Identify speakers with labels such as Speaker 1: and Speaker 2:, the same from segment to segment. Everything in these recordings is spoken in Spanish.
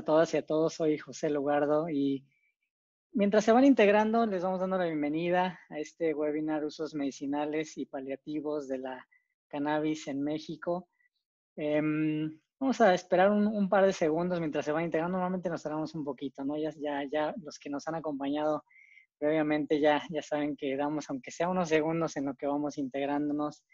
Speaker 1: a todas y a todos. Soy José Lugardo y mientras se van integrando, les vamos dando la bienvenida a este webinar Usos Medicinales y Paliativos de la Cannabis en México. Em, vamos a esperar un, par de segundos mientras se van integrando. Normalmente nos tardamos un poquito, ¿no? Ya, ya, ya los que nos han acompañado previamente ya, ya saben que damos, aunque sea unos segundos en lo que vamos integrándonos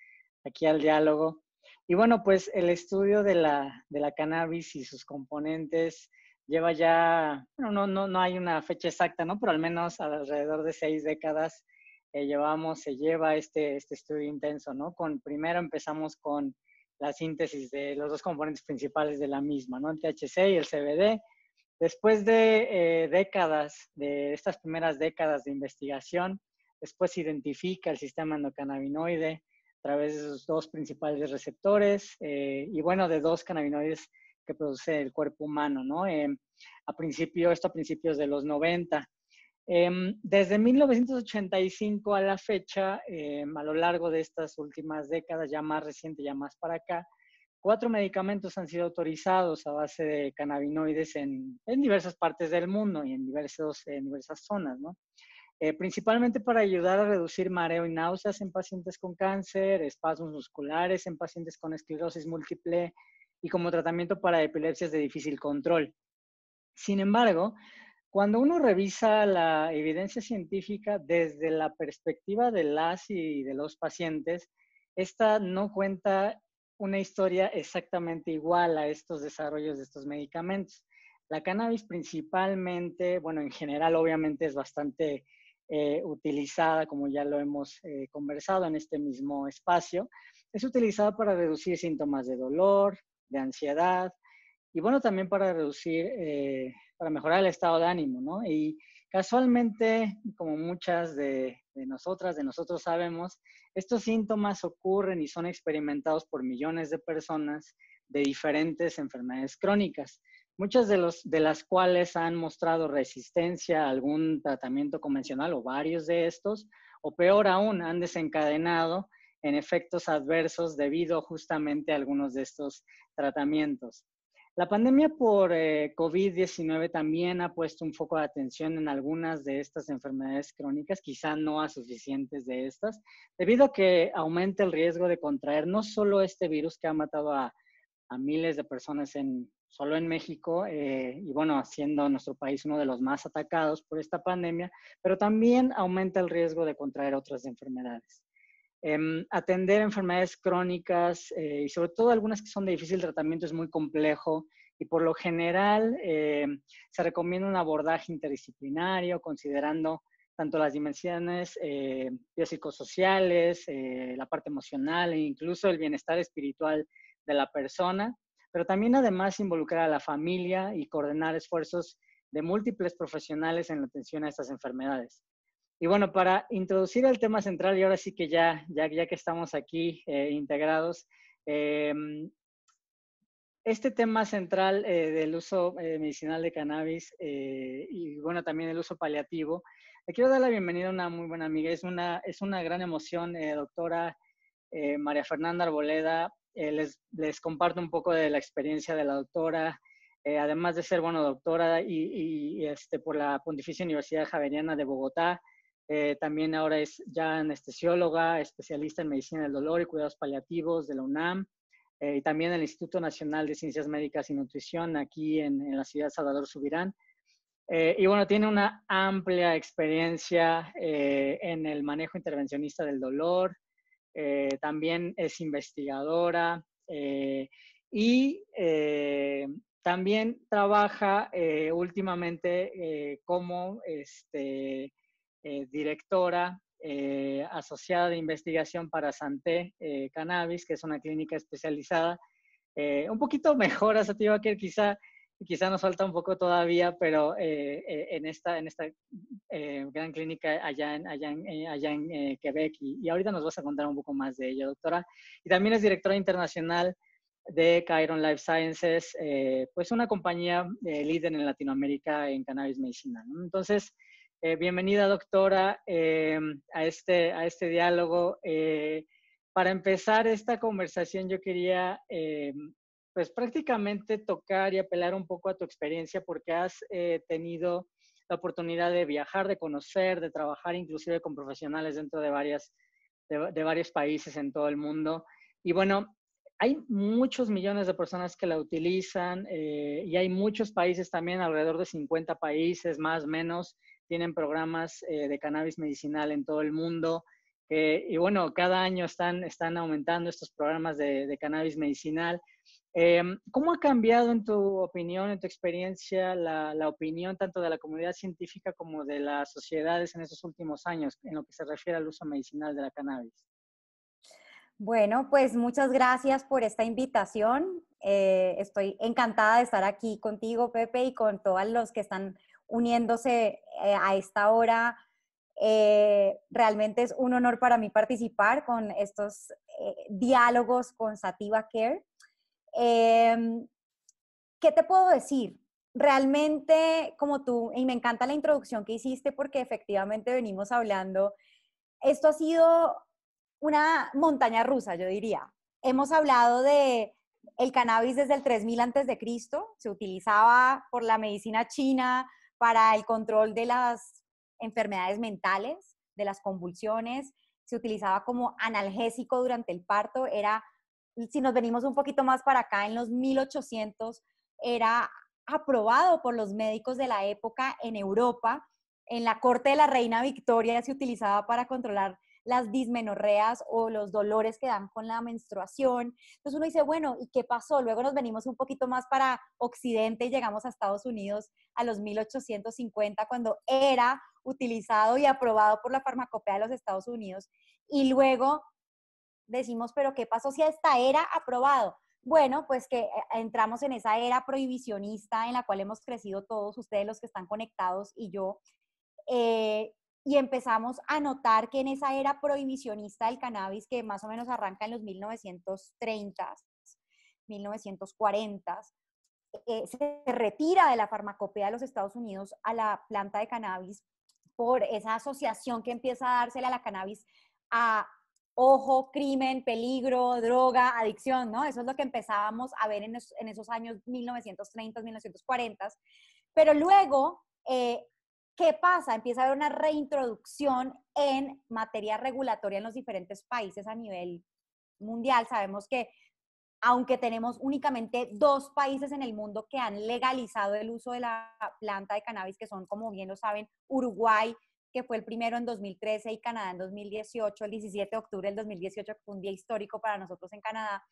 Speaker 1: aquí al diálogo. Y bueno, pues el estudio de la, cannabis y sus componentes lleva ya, bueno, no, hay una fecha exacta, ¿no? Pero al menos alrededor de seis décadas eh, llevamos, se lleva este, este, estudio intenso, ¿no? Con, primero empezamos con la síntesis de los dos componentes principales de la misma, ¿no? El THC y el CBD. Después de eh, décadas, de estas primeras décadas de investigación, después se identifica el sistema endocannabinoide, través de esos dos principales receptores eh, y bueno, de dos cannabinoides que produce el cuerpo humano, ¿no? Eh, a principio, esto a principios de los 90. Em, desde 1985 a la fecha, em, a lo largo de estas últimas décadas, ya más reciente, ya más para acá, cuatro medicamentos han sido autorizados a base de cannabinoides en, en diversas partes del mundo y en, diversos, en diversas zonas, ¿no? Eh, principalmente para ayudar a reducir mareo y náuseas en pacientes con cáncer, espasmos musculares en pacientes con esclerosis múltiple y como tratamiento para epilepsias de difícil control. Sin embargo, cuando uno revisa la evidencia científica desde la perspectiva de las y de los pacientes, esta no cuenta una historia exactamente igual a estos desarrollos de estos medicamentos. La cannabis principalmente, bueno, en general obviamente es bastante eh, utilizada, como ya lo hemos eh, conversado en este mismo espacio, es utilizada para reducir síntomas de dolor, de ansiedad y bueno, también para reducir, eh, para mejorar el estado de ánimo, ¿no? Y casualmente, como muchas de, de nosotras, de nosotros sabemos, estos síntomas ocurren y son experimentados por millones de personas de diferentes enfermedades crónicas muchas de, las cuales han mostrado resistencia a algún tratamiento convencional o varios de estos, o peor aún, han desencadenado en efectos adversos debido justamente a algunos de estos tratamientos. La pandemia por eh, COVID-19 también ha puesto un foco de atención en algunas de estas enfermedades crónicas, quizá no a suficientes de estas, debido a que aumenta el riesgo de contraer no solo este virus que ha matado a, a miles de personas en, solo en México, eh, y bueno, haciendo nuestro país uno de los más atacados por esta pandemia, pero también aumenta el riesgo de contraer otras enfermedades. Em, atender enfermedades crónicas eh, y sobre todo algunas que son de difícil tratamiento es muy complejo y por lo general eh, se recomienda un abordaje interdisciplinario considerando tanto las dimensiones biopsicosociales, la parte emocional e incluso el bienestar espiritual de la persona pero también además involucrar a la familia y coordinar esfuerzos de múltiples profesionales en la atención a estas enfermedades. Y bueno, para introducir el tema central, y ahora sí que ya, ya, que estamos aquí eh, integrados, eh, este tema central eh, del uso medicinal de cannabis y bueno, también el uso paliativo, le quiero dar la bienvenida a una muy buena amiga. Es una, es una gran emoción, doctora María Fernanda Arboleda, eh, les, comparto un poco de la experiencia de la doctora, eh, además de ser, bueno, doctora y, este, por la Pontificia Universidad Javeriana de Bogotá, eh, también ahora es ya anestesióloga, especialista en medicina del dolor y cuidados paliativos de la UNAM, y también del Instituto Nacional de Ciencias Médicas y Nutrición aquí en, en la ciudad de Salvador Subirán. y bueno, tiene una amplia experiencia en el manejo intervencionista del dolor, eh, también es investigadora eh, y eh, también trabaja últimamente como este, directora asociada de investigación para Santé Cannabis, que es una clínica especializada, un poquito mejor asociativa que quizá quizá nos falta un poco todavía, pero eh, eh, en esta, en esta eh, gran clínica allá en, allá en, allá en Quebec. Y, y, ahorita nos vas a contar un poco más de ello, doctora. Y también es directora internacional de Chiron Life Sciences, pues una compañía líder en Latinoamérica en cannabis medicinal. Entonces, bienvenida, doctora, a, este, a este diálogo. para empezar esta conversación, yo quería pues prácticamente tocar y apelar un poco a tu experiencia porque has eh, tenido la oportunidad de viajar, de conocer, de trabajar inclusive con profesionales dentro de, varios países en todo el mundo. Y bueno, hay muchos millones de personas que la utilizan eh, y hay muchos países también, alrededor de 50 países más o menos, tienen programas eh, de cannabis medicinal en todo el mundo. y bueno, cada año están, aumentando estos programas de cannabis medicinal. Em, ¿Cómo ha cambiado, en tu opinión, en tu experiencia, la, opinión tanto de la comunidad científica como de las sociedades en estos últimos años en lo que se refiere al uso medicinal de la cannabis?
Speaker 2: Bueno, pues muchas gracias por esta invitación. Eh, estoy encantada de estar aquí contigo, Pepe, y con todos los que están uniéndose eh, a esta hora. Eh, realmente es un honor para mí participar con estos diálogos con Sativa Care Em, ¿Qué te puedo decir? Realmente, como tú, y me encanta la introducción que hiciste porque efectivamente venimos hablando, esto ha sido una montaña rusa, yo diría. Hemos hablado de el cannabis desde el 3000 antes de Cristo, se utilizaba por la medicina china para el control de las enfermedades mentales, de las convulsiones, se utilizaba como analgésico durante el parto, era si nos venimos un poquito más para acá, en los 1800 era aprobado por los médicos de la época en Europa. En la corte de la reina Victoria se utilizaba para controlar las dismenorreas o los dolores que dan con la menstruación. Entonces uno dice, bueno, ¿y qué pasó? Luego nos venimos un poquito más para Occidente y llegamos a Estados Unidos a los 1850, cuando era utilizado y aprobado por la farmacopea de los Estados Unidos. Y luego decimos, pero ¿qué pasó si esta era aprobado? Bueno, pues que eh, entramos en esa era prohibicionista en la cual hemos crecido todos, ustedes los que están conectados y yo, eh, y empezamos a notar que en esa era prohibicionista del cannabis, que más o menos arranca en los 1930s, 1940s, eh, se retira de la farmacopea de los Estados Unidos a la planta de cannabis por esa asociación que empieza a dársela a la cannabis a ojo, crimen, peligro, droga, adicción, ¿no? Eso es lo que empezábamos a ver en, esos años 1930, 1940. Pero luego, eh, ¿qué pasa? Empieza a haber una reintroducción en materia regulatoria en los diferentes países a nivel mundial. Sabemos que aunque tenemos únicamente dos países en el mundo que han legalizado el uso de la planta de cannabis, que son, como bien lo saben, Uruguay que fue el primero en 2013 y Canadá en 2018, el 17 de octubre del 2018, fue un día histórico para nosotros en Canadá.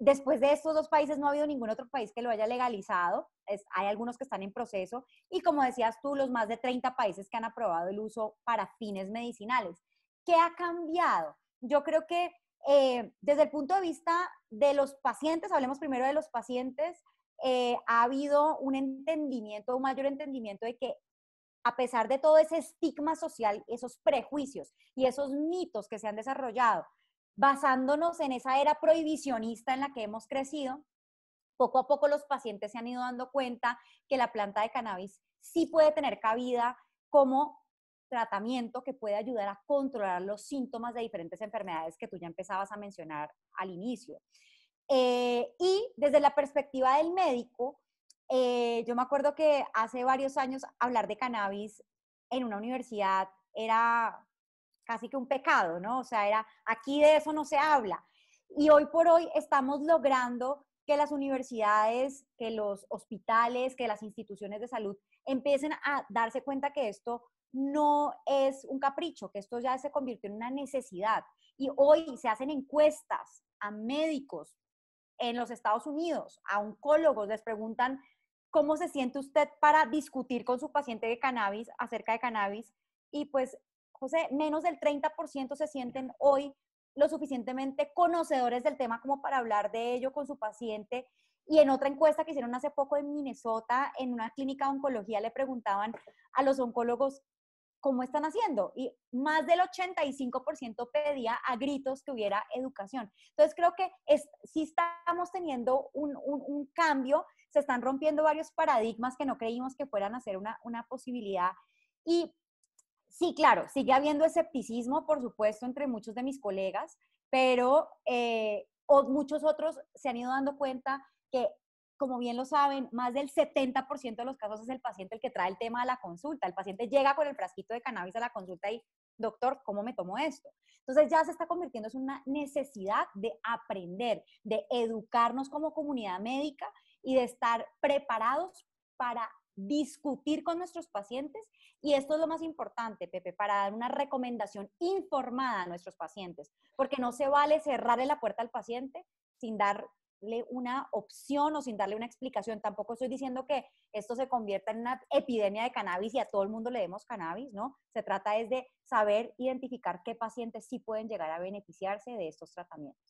Speaker 2: Después de estos dos países no ha habido ningún otro país que lo haya legalizado, es, hay algunos que están en proceso y como decías tú, los más de 30 países que han aprobado el uso para fines medicinales. ¿Qué ha cambiado? Yo creo que eh, desde el punto de vista de los pacientes, hablemos primero de los pacientes, eh, ha habido un entendimiento, un mayor entendimiento de que a pesar de todo ese estigma social, esos prejuicios y esos mitos que se han desarrollado, basándonos en esa era prohibicionista en la que hemos crecido, poco a poco los pacientes se han ido dando cuenta que la planta de cannabis sí puede tener cabida como tratamiento que puede ayudar a controlar los síntomas de diferentes enfermedades que tú ya empezabas a mencionar al inicio. Eh, y desde la perspectiva del médico, eh, yo me acuerdo que hace varios años hablar de cannabis en una universidad era casi que un pecado, ¿no? O sea, era, aquí de eso no se habla. Y hoy por hoy estamos logrando que las universidades, que los hospitales, que las instituciones de salud empiecen a darse cuenta que esto no es un capricho, que esto ya se convirtió en una necesidad. Y hoy se hacen encuestas a médicos en los Estados Unidos, a oncólogos, les preguntan cómo se siente usted para discutir con su paciente de cannabis acerca de cannabis. Y pues, José, menos del 30% se sienten hoy lo suficientemente conocedores del tema como para hablar de ello con su paciente. Y en otra encuesta que hicieron hace poco en Minnesota, en una clínica de oncología, le preguntaban a los oncólogos ¿cómo están haciendo? Y más del 85% pedía a gritos que hubiera educación. Entonces creo que es, sí estamos teniendo un, cambio, se están rompiendo varios paradigmas que no creímos que fueran a ser una, posibilidad. Y sí, claro, sigue habiendo escepticismo, por supuesto, entre muchos de mis colegas, pero eh, muchos otros se han ido dando cuenta que como bien lo saben, más del 70% de los casos es el paciente el que trae el tema a la consulta. El paciente llega con el frasquito de cannabis a la consulta y, doctor, ¿cómo me tomo esto? Entonces ya se está convirtiendo en una necesidad de aprender, de educarnos como comunidad médica y de estar preparados para discutir con nuestros pacientes y esto es lo más importante, Pepe, para dar una recomendación informada a nuestros pacientes, porque no se vale cerrarle la puerta al paciente sin dar una opción o sin darle una explicación. Tampoco estoy diciendo que esto se convierta en una epidemia de cannabis y a todo el mundo le demos cannabis, ¿no? Se trata es de saber identificar qué pacientes sí pueden llegar a beneficiarse de estos tratamientos.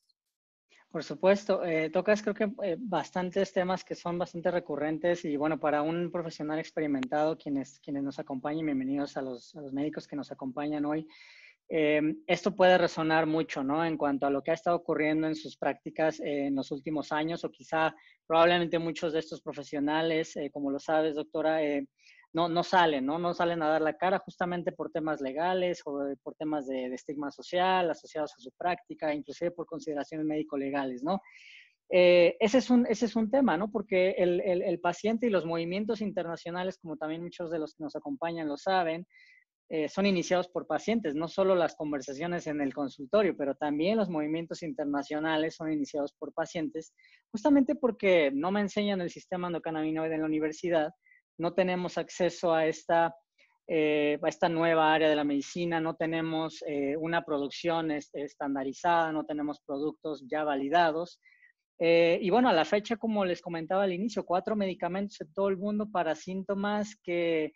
Speaker 1: Por supuesto, eh, tocas creo que eh, bastantes temas que son bastante recurrentes y bueno, para un profesional experimentado, quienes, quienes nos acompañen, bienvenidos a los, a los médicos que nos acompañan hoy. Em, esto puede resonar mucho, ¿no? En cuanto a lo que ha estado ocurriendo en sus prácticas eh, en los últimos años, o quizá probablemente muchos de estos profesionales, eh, como lo sabes, doctora, eh, no, no salen, ¿no? No salen a dar la cara justamente por temas legales o por temas de, estigma social asociados a su práctica, inclusive por consideraciones médico-legales, ¿no? ese, es un, ese es un tema, ¿no? Porque el, el, paciente y los movimientos internacionales, como también muchos de los que nos acompañan lo saben, eh, son iniciados por pacientes, no solo las conversaciones en el consultorio, pero también los movimientos internacionales son iniciados por pacientes, justamente porque no me enseñan el sistema endocannabinoide en la universidad, no tenemos acceso a esta, eh, a esta nueva área de la medicina, no tenemos eh, una producción estandarizada, no tenemos productos ya validados. y bueno, a la fecha, como les comentaba al inicio, cuatro medicamentos en todo el mundo para síntomas que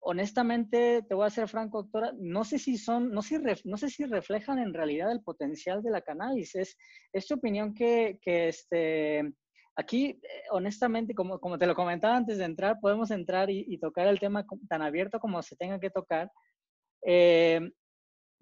Speaker 1: honestamente, te voy a ser franco, doctora, no sé si son, no, no sé si reflejan en realidad el potencial de la cannabis. Es, es tu opinión que, que este, aquí, eh, honestamente, como, como te lo comentaba antes de entrar, podemos entrar y, tocar el tema tan abierto como se tenga que tocar. Eh,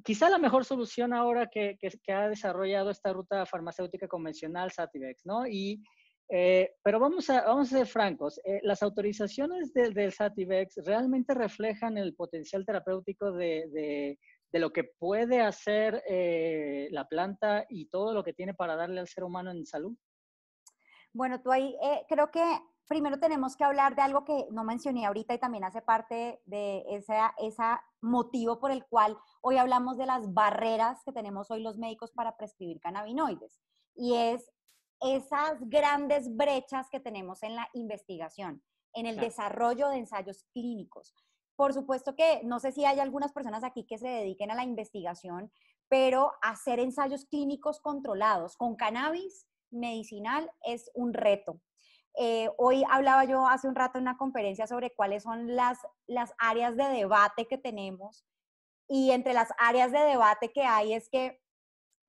Speaker 1: quizá la mejor solución ahora que, que, que, ha desarrollado esta ruta farmacéutica convencional, Sativex, ¿no? Y, eh, pero vamos a, vamos ser francos, eh, las autorizaciones del, SATIBEX Sativex realmente reflejan el potencial terapéutico de, de, lo que puede hacer eh, la planta y todo lo que tiene para darle al ser humano en salud. Bueno, tú ahí
Speaker 2: creo que primero tenemos que hablar de algo que no mencioné ahorita y también hace parte de ese esa motivo por el cual hoy hablamos de las barreras que tenemos hoy los médicos para prescribir cannabinoides. Y es esas grandes brechas que tenemos en la investigación, en el desarrollo de ensayos clínicos. Por supuesto que no sé si hay algunas personas aquí que se dediquen a la investigación, pero hacer ensayos clínicos controlados con cannabis medicinal es un reto. Eh, hoy hablaba yo hace un rato en una conferencia sobre cuáles son las, las áreas de debate que tenemos y entre las áreas de debate que hay es que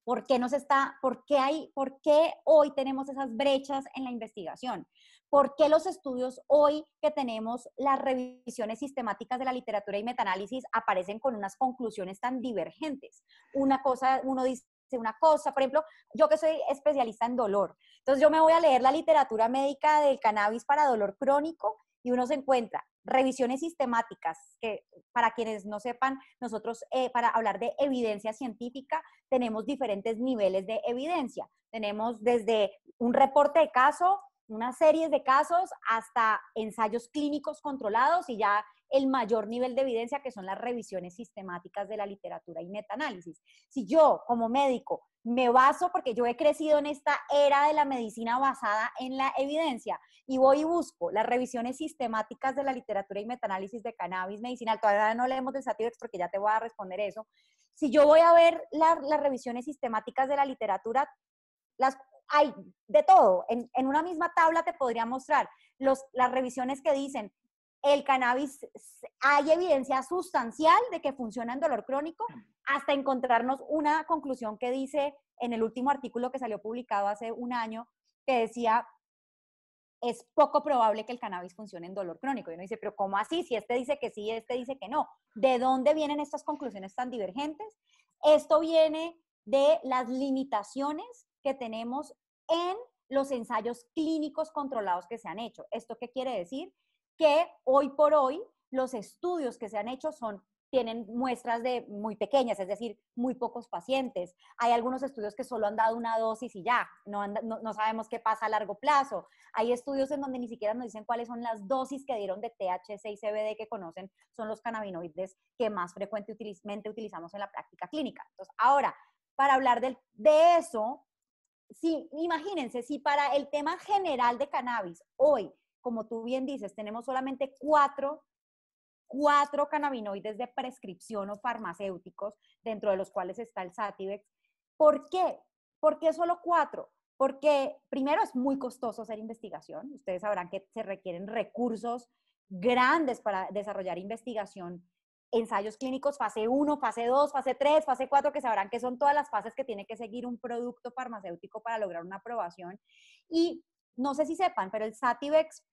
Speaker 2: ¿Por qué nos está, por qué hay, por qué hoy tenemos esas brechas en la investigación? ¿Por qué los estudios hoy que tenemos las revisiones sistemáticas de la literatura y metaanálisis aparecen con unas conclusiones tan divergentes? Una cosa, uno dice una cosa, por ejemplo, yo que soy especialista en dolor, entonces yo me voy a leer la literatura médica del cannabis para dolor crónico y uno se encuentra revisiones sistemáticas, que para quienes no sepan, nosotros eh, para hablar de evidencia científica tenemos diferentes niveles de evidencia. Tenemos desde un reporte de caso, una serie de casos, hasta ensayos clínicos controlados y ya el mayor nivel de evidencia, que son las revisiones sistemáticas de la literatura y metaanálisis. Si yo, como médico, me baso, porque yo he crecido en esta era de la medicina basada en la evidencia, y voy y busco las revisiones sistemáticas de la literatura y metaanálisis de cannabis medicinal, todavía no leemos del Sativex porque ya te voy a responder eso, si yo voy a ver las revisiones sistemáticas de la literatura, las hay de todo. En, una misma tabla te podría mostrar los, las revisiones que dicen el cannabis hay evidencia sustancial de que funciona en dolor crónico, hasta encontrarnos una conclusión que dice en el último artículo que salió publicado hace un año, que decía, es poco probable que el cannabis funcione en dolor crónico. Y uno dice, pero ¿cómo así? Si este dice que sí, este dice que no. ¿De dónde vienen estas conclusiones tan divergentes? Esto viene de las limitaciones que tenemos en los ensayos clínicos controlados que se han hecho. ¿Esto qué quiere decir? que hoy por hoy los estudios que se han hecho son tienen muestras de muy pequeñas, es decir, muy pocos pacientes. Hay algunos estudios que solo han dado una dosis y ya, no, no, sabemos qué pasa a largo plazo. Hay estudios en donde ni siquiera nos dicen cuáles son las dosis que dieron de THC y CBD que conocen, son los cannabinoides que más frecuentemente utilizamos en la práctica clínica. Entonces, ahora, para hablar de, de eso, sí, imagínense, si para el tema general de cannabis hoy como tú bien dices, tenemos solamente cuatro, cuatro cannabinoides de prescripción o farmacéuticos, dentro de los cuales está el Sativex. ¿Por qué? ¿Por qué solo cuatro? Porque primero es muy costoso hacer investigación. Ustedes sabrán que se requieren recursos grandes para desarrollar investigación, ensayos clínicos fase 1, fase 2, fase 3, fase 4, que sabrán que son todas las fases que tiene que seguir un producto farmacéutico para lograr una aprobación. Y no sé si sepan, pero el Sativex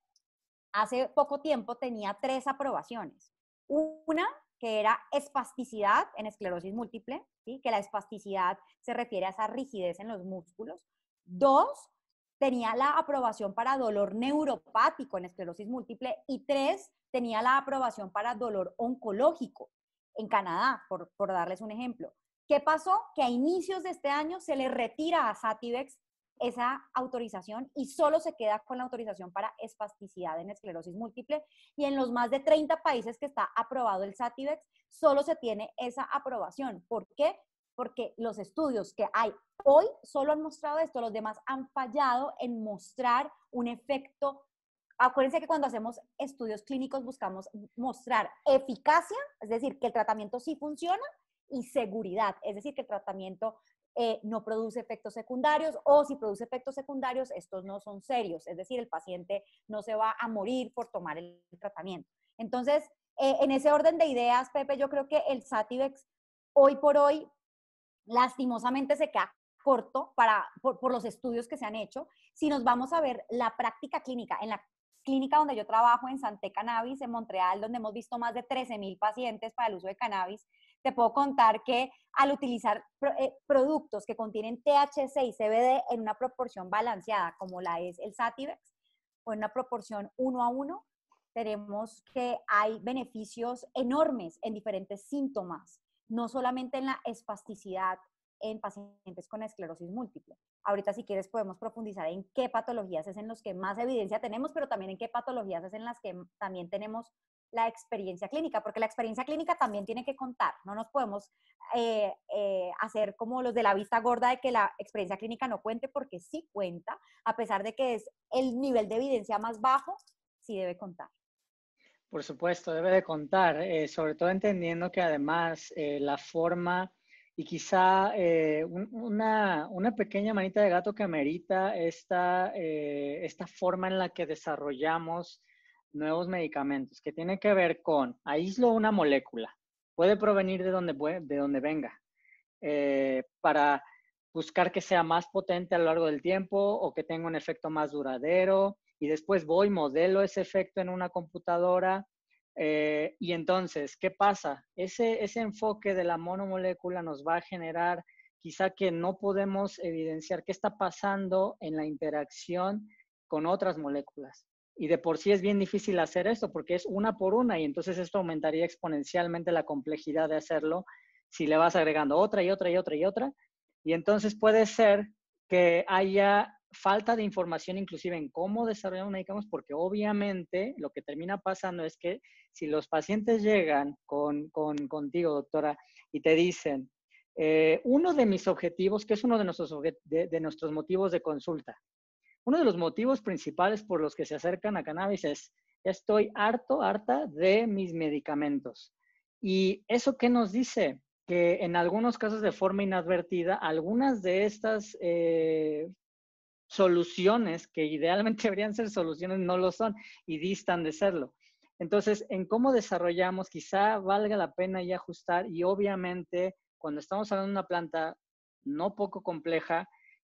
Speaker 2: hace poco tiempo tenía tres aprobaciones. Una que era espasticidad en esclerosis múltiple, que la espasticidad se refiere a esa rigidez en los músculos. Dos, tenía la aprobación para dolor neuropático en esclerosis múltiple. Y tres, tenía la aprobación para dolor oncológico en Canadá, por, por darles un ejemplo. ¿Qué pasó? Que a inicios de este año se le retira a Sativex esa autorización y solo se queda con la autorización para espasticidad en esclerosis múltiple y en los más de 30 países que está aprobado el Sativex solo se tiene esa aprobación. ¿Por qué? Porque los estudios que hay hoy solo han mostrado esto, los demás han fallado en mostrar un efecto. Acuérdense que cuando hacemos estudios clínicos buscamos mostrar eficacia, es decir, que el tratamiento sí funciona, y seguridad, es decir, que el tratamiento eh, no produce efectos secundarios o si produce efectos secundarios, estos no son serios, es decir, el paciente no se va a morir por tomar el tratamiento. Entonces, eh, en ese orden de ideas, Pepe, yo creo que el Sativex hoy por hoy lastimosamente se queda corto para, por, los estudios que se han hecho. Si nos vamos a ver la práctica clínica, en la clínica donde yo trabajo en Santé Cannabis, en Montreal, donde hemos visto más de 13.000 mil pacientes para el uso de cannabis, te puedo contar que al utilizar eh, productos que contienen THC y CBD en una proporción balanceada, como la es el Sativex, o en una proporción uno a uno, tenemos que hay beneficios enormes en diferentes síntomas, no solamente en la espasticidad en pacientes con esclerosis múltiple. Ahorita si quieres podemos profundizar en qué patologías es en los que más evidencia tenemos, pero también en qué patologías es en las que también tenemos la experiencia clínica, porque la experiencia clínica también tiene que contar, no nos podemos eh, eh, hacer como los de la vista gorda de que la experiencia clínica no cuente, porque sí cuenta, a pesar de que es el nivel de evidencia más bajo, sí debe contar.
Speaker 1: Por supuesto, debe de contar, eh, sobre todo entendiendo que además la forma y quizá una, pequeña manita de gato que amerita esta, esta forma en la que desarrollamos nuevos medicamentos que tiene que ver con aíslo una molécula, puede provenir de donde, de donde venga, eh, para buscar que sea más potente a lo largo del tiempo o que tenga un efecto más duradero y después voy, modelo ese efecto en una computadora eh, y entonces, ¿qué pasa? ese enfoque de la monomolécula nos va a generar quizá que no podemos evidenciar qué está pasando en la interacción con otras moléculas. Y de por sí es bien difícil hacer esto porque es una por una y entonces esto aumentaría exponencialmente la complejidad de hacerlo si le vas agregando otra y otra y otra y otra. Y entonces puede ser que haya falta de información inclusive en cómo desarrollar un medicamento porque obviamente lo que termina pasando es que si los pacientes llegan con, contigo, doctora, y te dicen, eh, uno de mis objetivos, que es uno de nuestros, de nuestros motivos de consulta, uno de los motivos principales por los que se acercan a cannabis es, estoy harto, harta de mis medicamentos. ¿Y eso qué nos dice? Que en algunos casos de forma inadvertida, algunas de estas eh, soluciones que idealmente deberían ser soluciones no lo son y distan de serlo. Entonces, en cómo desarrollamos, quizá valga la pena ya ajustar y obviamente cuando estamos hablando de una planta no poco compleja,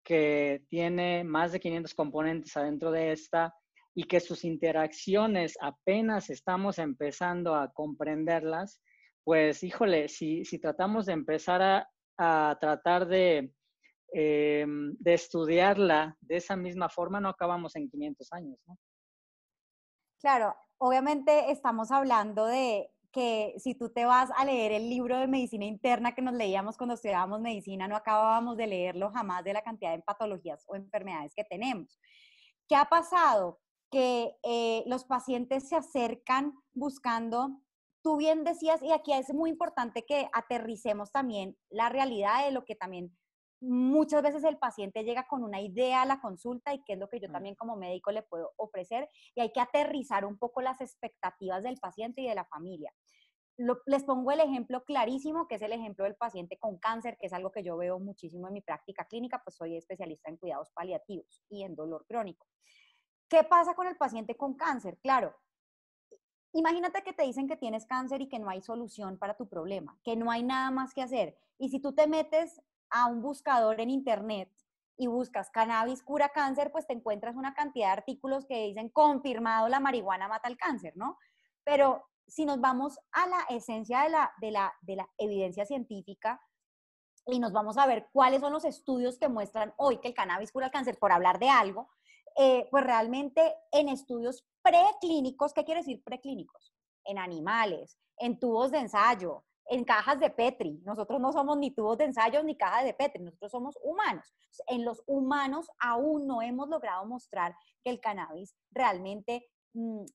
Speaker 1: que tiene más de 500 componentes adentro de esta y que sus interacciones apenas estamos empezando a comprenderlas, pues híjole, si, tratamos de empezar a, tratar de, em, de estudiarla de esa misma forma, no acabamos en 500 años, ¿no?
Speaker 2: Claro, obviamente estamos hablando de que si tú te vas a leer el libro de medicina interna que nos leíamos cuando estudiábamos medicina, no acabábamos de leerlo jamás de la cantidad de patologías o enfermedades que tenemos. ¿Qué ha pasado? Que eh, los pacientes se acercan buscando tú bien decías, y aquí es muy importante que aterricemos también la realidad de lo que también muchas veces el paciente llega con una idea a la consulta y qué es lo que yo también como médico le puedo ofrecer y hay que aterrizar un poco las expectativas del paciente y de la familia. les pongo el ejemplo clarísimo, que es el ejemplo del paciente con cáncer, que es algo que yo veo muchísimo en mi práctica clínica, pues soy especialista en cuidados paliativos y en dolor crónico. ¿Qué pasa con el paciente con cáncer? Claro, imagínate que te dicen que tienes cáncer y que no hay solución para tu problema, que no hay nada más que hacer. Y si tú te metes a un buscador en internet y buscas cannabis cura cáncer, pues te encuentras una cantidad de artículos que dicen confirmado la marihuana mata el cáncer, ¿no? Pero si nos vamos a la esencia de la, de la, evidencia científica y nos vamos a ver cuáles son los estudios que muestran hoy que el cannabis cura el cáncer, por hablar de algo, eh, pues realmente en estudios preclínicos, ¿qué quiere decir preclínicos? En animales, en tubos de ensayo, en cajas de Petri. Nosotros no somos ni tubos de ensayo ni cajas de Petri, nosotros somos humanos. En los humanos aún no hemos logrado mostrar que el cannabis realmente mm,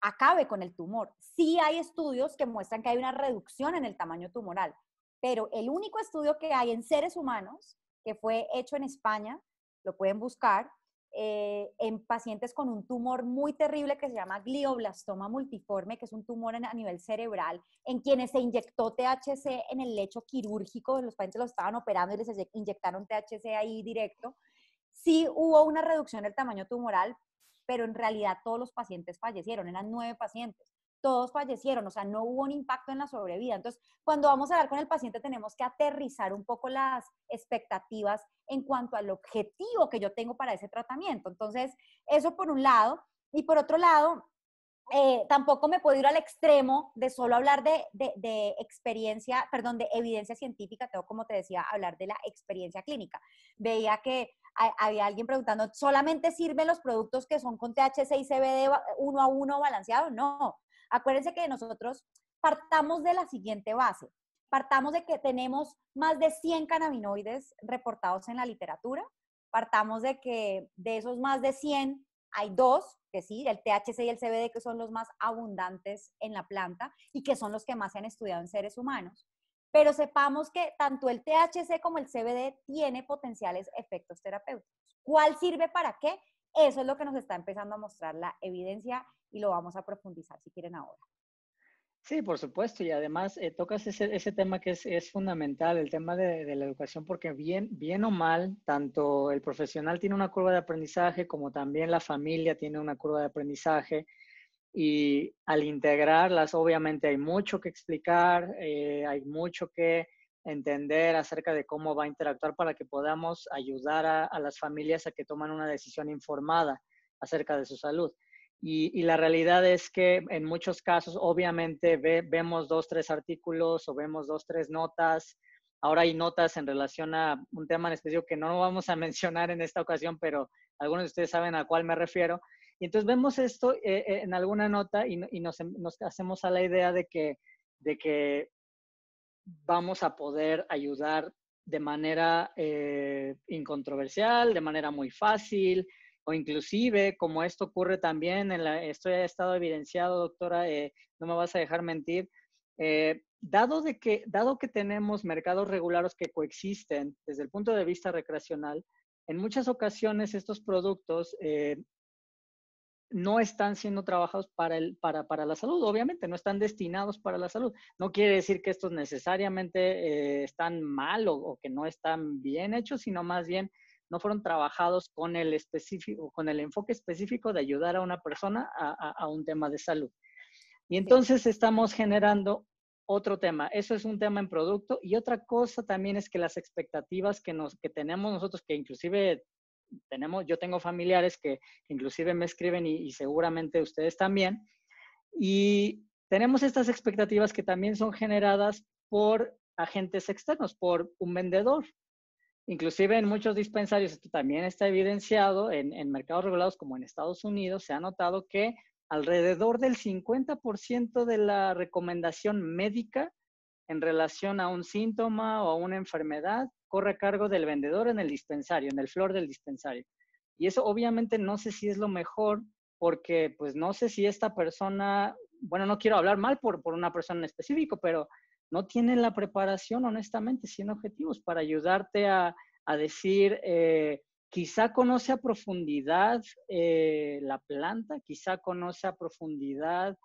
Speaker 2: acabe con el tumor. Sí hay estudios que muestran que hay una reducción en el tamaño tumoral, pero el único estudio que hay en seres humanos, que fue hecho en España, lo pueden buscar, eh, en pacientes con un tumor muy terrible que se llama glioblastoma multiforme, que es un tumor a nivel cerebral, en quienes se inyectó THC en el lecho quirúrgico, los pacientes lo estaban operando y les inyectaron THC ahí directo. Sí hubo una reducción del tamaño tumoral, pero en realidad todos los pacientes fallecieron, eran nueve pacientes todos fallecieron, o sea, no hubo un impacto en la sobrevida. Entonces, cuando vamos a hablar con el paciente, tenemos que aterrizar un poco las expectativas en cuanto al objetivo que yo tengo para ese tratamiento. Entonces, eso por un lado. Y por otro lado, eh, tampoco me puedo ir al extremo de solo hablar de, experiencia, perdón, de evidencia científica, tengo como te decía, hablar de la experiencia clínica. Veía que había alguien preguntando, ¿solamente sirven los productos que son con THC y CBD uno a uno balanceado? No, Acuérdense que nosotros partamos de la siguiente base. Partamos de que tenemos más de 100 cannabinoides reportados en la literatura. Partamos de que de esos más de 100 hay dos, que sí, el THC y el CBD, que son los más abundantes en la planta y que son los que más se han estudiado en seres humanos. Pero sepamos que tanto el THC como el CBD tiene potenciales efectos terapéuticos. ¿Cuál sirve para qué? Eso es lo que nos está empezando a mostrar la evidencia y lo vamos a profundizar si quieren ahora.
Speaker 1: Sí, por supuesto, y además eh, tocas ese, tema que es, fundamental, el tema de, la educación, porque bien, bien o mal, tanto el profesional tiene una curva de aprendizaje como también la familia tiene una curva de aprendizaje, y al integrarlas, obviamente hay mucho que explicar, eh, hay mucho que entender acerca de cómo va a interactuar para que podamos ayudar a, las familias a que tomen una decisión informada acerca de su salud. Y, la realidad es que en muchos casos, obviamente, vemos dos, tres artículos o vemos dos, tres notas. Ahora hay notas en relación a un tema en específico que no vamos a mencionar en esta ocasión, pero algunos de ustedes saben a cuál me refiero. Y entonces vemos esto eh, eh, en alguna nota y, nos, hacemos a la idea de que, de que vamos a poder ayudar de manera eh, incontroversial, de manera muy fácil, o inclusive, como esto ocurre también, en la, esto ya ha estado evidenciado, doctora, eh, no me vas a dejar mentir, eh, dado, de que, dado que tenemos mercados regulados que coexisten desde el punto de vista recreacional, en muchas ocasiones estos productos no están siendo trabajados para, el, para, la salud, obviamente, no están destinados para la salud. No quiere decir que estos necesariamente eh, están mal o, que no están bien hechos, sino más bien no fueron trabajados con el, específico, con el enfoque específico de ayudar a una persona a, un tema de salud. Y entonces estamos generando otro tema. Eso es un tema en producto. Y otra cosa también es que las expectativas que, nos, que tenemos nosotros, que inclusive tenemos, yo tengo familiares que inclusive me escriben y, seguramente ustedes también. Y tenemos estas expectativas que también son generadas por agentes externos, por un vendedor. Inclusive en muchos dispensarios, esto también está evidenciado, en, en mercados regulados como en Estados Unidos, se ha notado que alrededor del 50% de la recomendación médica en relación a un síntoma o a una enfermedad corre a cargo del vendedor en el dispensario, en el flor del dispensario. Y eso obviamente no sé si es lo mejor porque pues no sé si esta persona, bueno, no quiero hablar mal por, por una persona en específico, pero no tiene la preparación, honestamente, sin objetivos para ayudarte a, decir, eh, quizá conoce a profundidad eh, la planta, quizá conoce a profundidad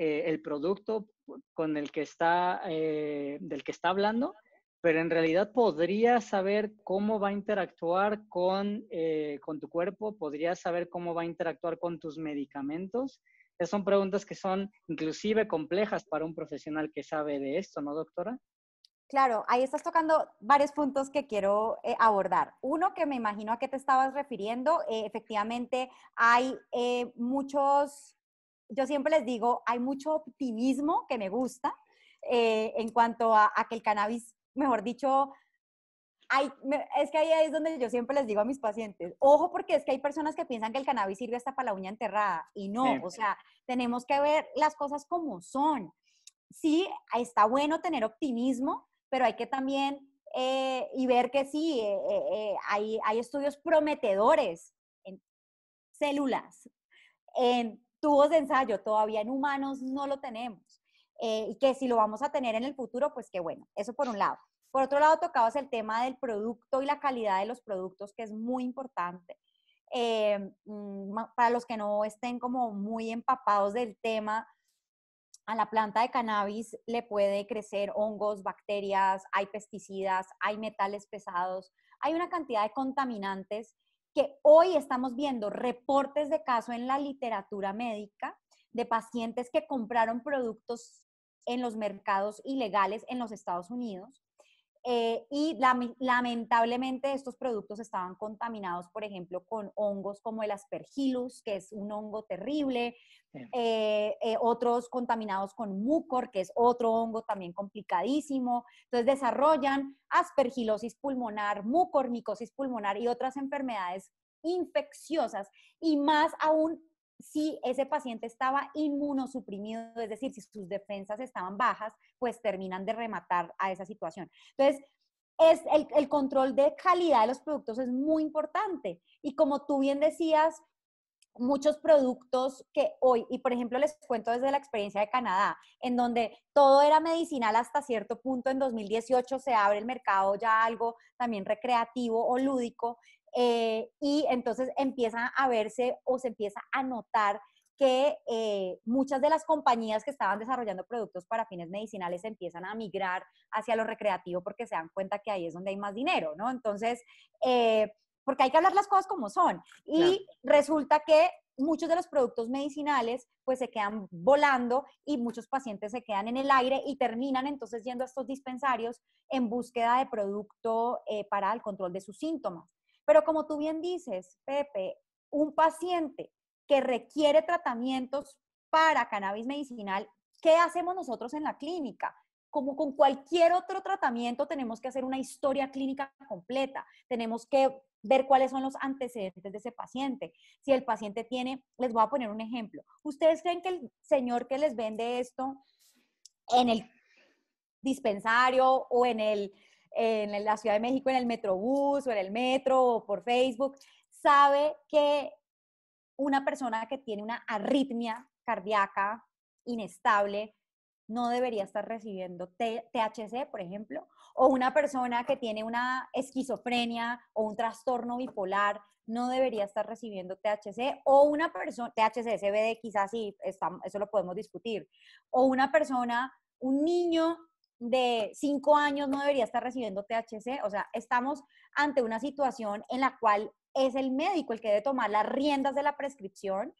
Speaker 1: eh, el producto con el que está, eh, del que está hablando, pero en realidad podría saber cómo va a interactuar con, eh, tu cuerpo, podría saber cómo va a interactuar con tus medicamentos. Esas son preguntas que son inclusive complejas para un profesional que sabe de esto, ¿no, doctora?
Speaker 2: Claro, ahí estás tocando varios puntos que quiero abordar. Uno que me imagino a qué te estabas refiriendo, efectivamente hay muchos yo siempre les digo, hay mucho optimismo que me gusta eh, en cuanto a, que el cannabis, mejor dicho, hay, es que ahí es donde yo siempre les digo a mis pacientes, ojo porque es que hay personas que piensan que el cannabis sirve hasta para la uña enterrada y no, o sea, tenemos que ver las cosas como son. Sí, está bueno tener optimismo, pero hay que también eh, y ver que sí, eh, hay, hay, estudios prometedores en células, en tubos de ensayo. Todavía en humanos no lo tenemos. Eh, y que si lo vamos a tener en el futuro, pues que bueno. Eso por un lado. Por otro lado, tocabas el tema del producto y la calidad de los productos, que es muy importante. Eh, mm, para los que no estén como muy empapados del tema, a la planta de cannabis le puede crecer hongos, bacterias, hay pesticidas, hay metales pesados, hay una cantidad de contaminantes que hoy estamos viendo reportes de caso en la literatura médica de pacientes que compraron productos en los mercados ilegales en los Estados Unidos eh, y lamentablemente estos productos estaban contaminados, por ejemplo, con hongos como el aspergillus, que es un hongo terrible, eh, eh, otros contaminados con mucor, que es otro hongo también complicadísimo. Entonces desarrollan aspergilosis pulmonar, mucormicosis pulmonar y otras enfermedades infecciosas y más aún si ese paciente estaba inmunosuprimido, es decir, si sus defensas estaban bajas, pues terminan de rematar a esa situación. Entonces, es el, el control de calidad de los productos es muy importante. Y como tú bien decías, muchos productos que hoy, y por ejemplo les cuento desde la experiencia de Canadá, en donde todo era medicinal hasta cierto punto, en 2018 se abre el mercado ya algo también recreativo o lúdico, eh, y entonces empieza a verse o se empieza a notar que eh, muchas de las compañías que estaban desarrollando productos para fines medicinales empiezan a migrar hacia lo recreativo porque se dan cuenta que ahí es donde hay más dinero, ¿no? Entonces, eh, porque hay que hablar las cosas como son. Y resulta que muchos de los productos medicinales pues se quedan volando y muchos pacientes se quedan en el aire y terminan entonces yendo a estos dispensarios en búsqueda de producto para el control de sus síntomas. Pero como tú bien dices, Pepe, un paciente que requiere tratamientos para cannabis medicinal, ¿qué hacemos nosotros en la clínica? Como con cualquier otro tratamiento, tenemos que hacer una historia clínica completa. Tenemos que ver cuáles son los antecedentes de ese paciente. Si el paciente tiene, les voy a poner un ejemplo. ¿Ustedes creen que el señor que les vende esto en el dispensario o en el en la Ciudad de México en el Metrobús o en el metro o por Facebook, sabe que una persona que tiene una arritmia cardíaca inestable no debería estar recibiendo THC, por ejemplo, o una persona que tiene una esquizofrenia o un trastorno bipolar no debería estar recibiendo THC, o una persona, THC, CBD quizás sí, eso lo podemos discutir, o una persona, un niño de cinco años no debería estar recibiendo THC. O sea, estamos ante una situación en la cual es el médico el que debe tomar las riendas de la prescripción.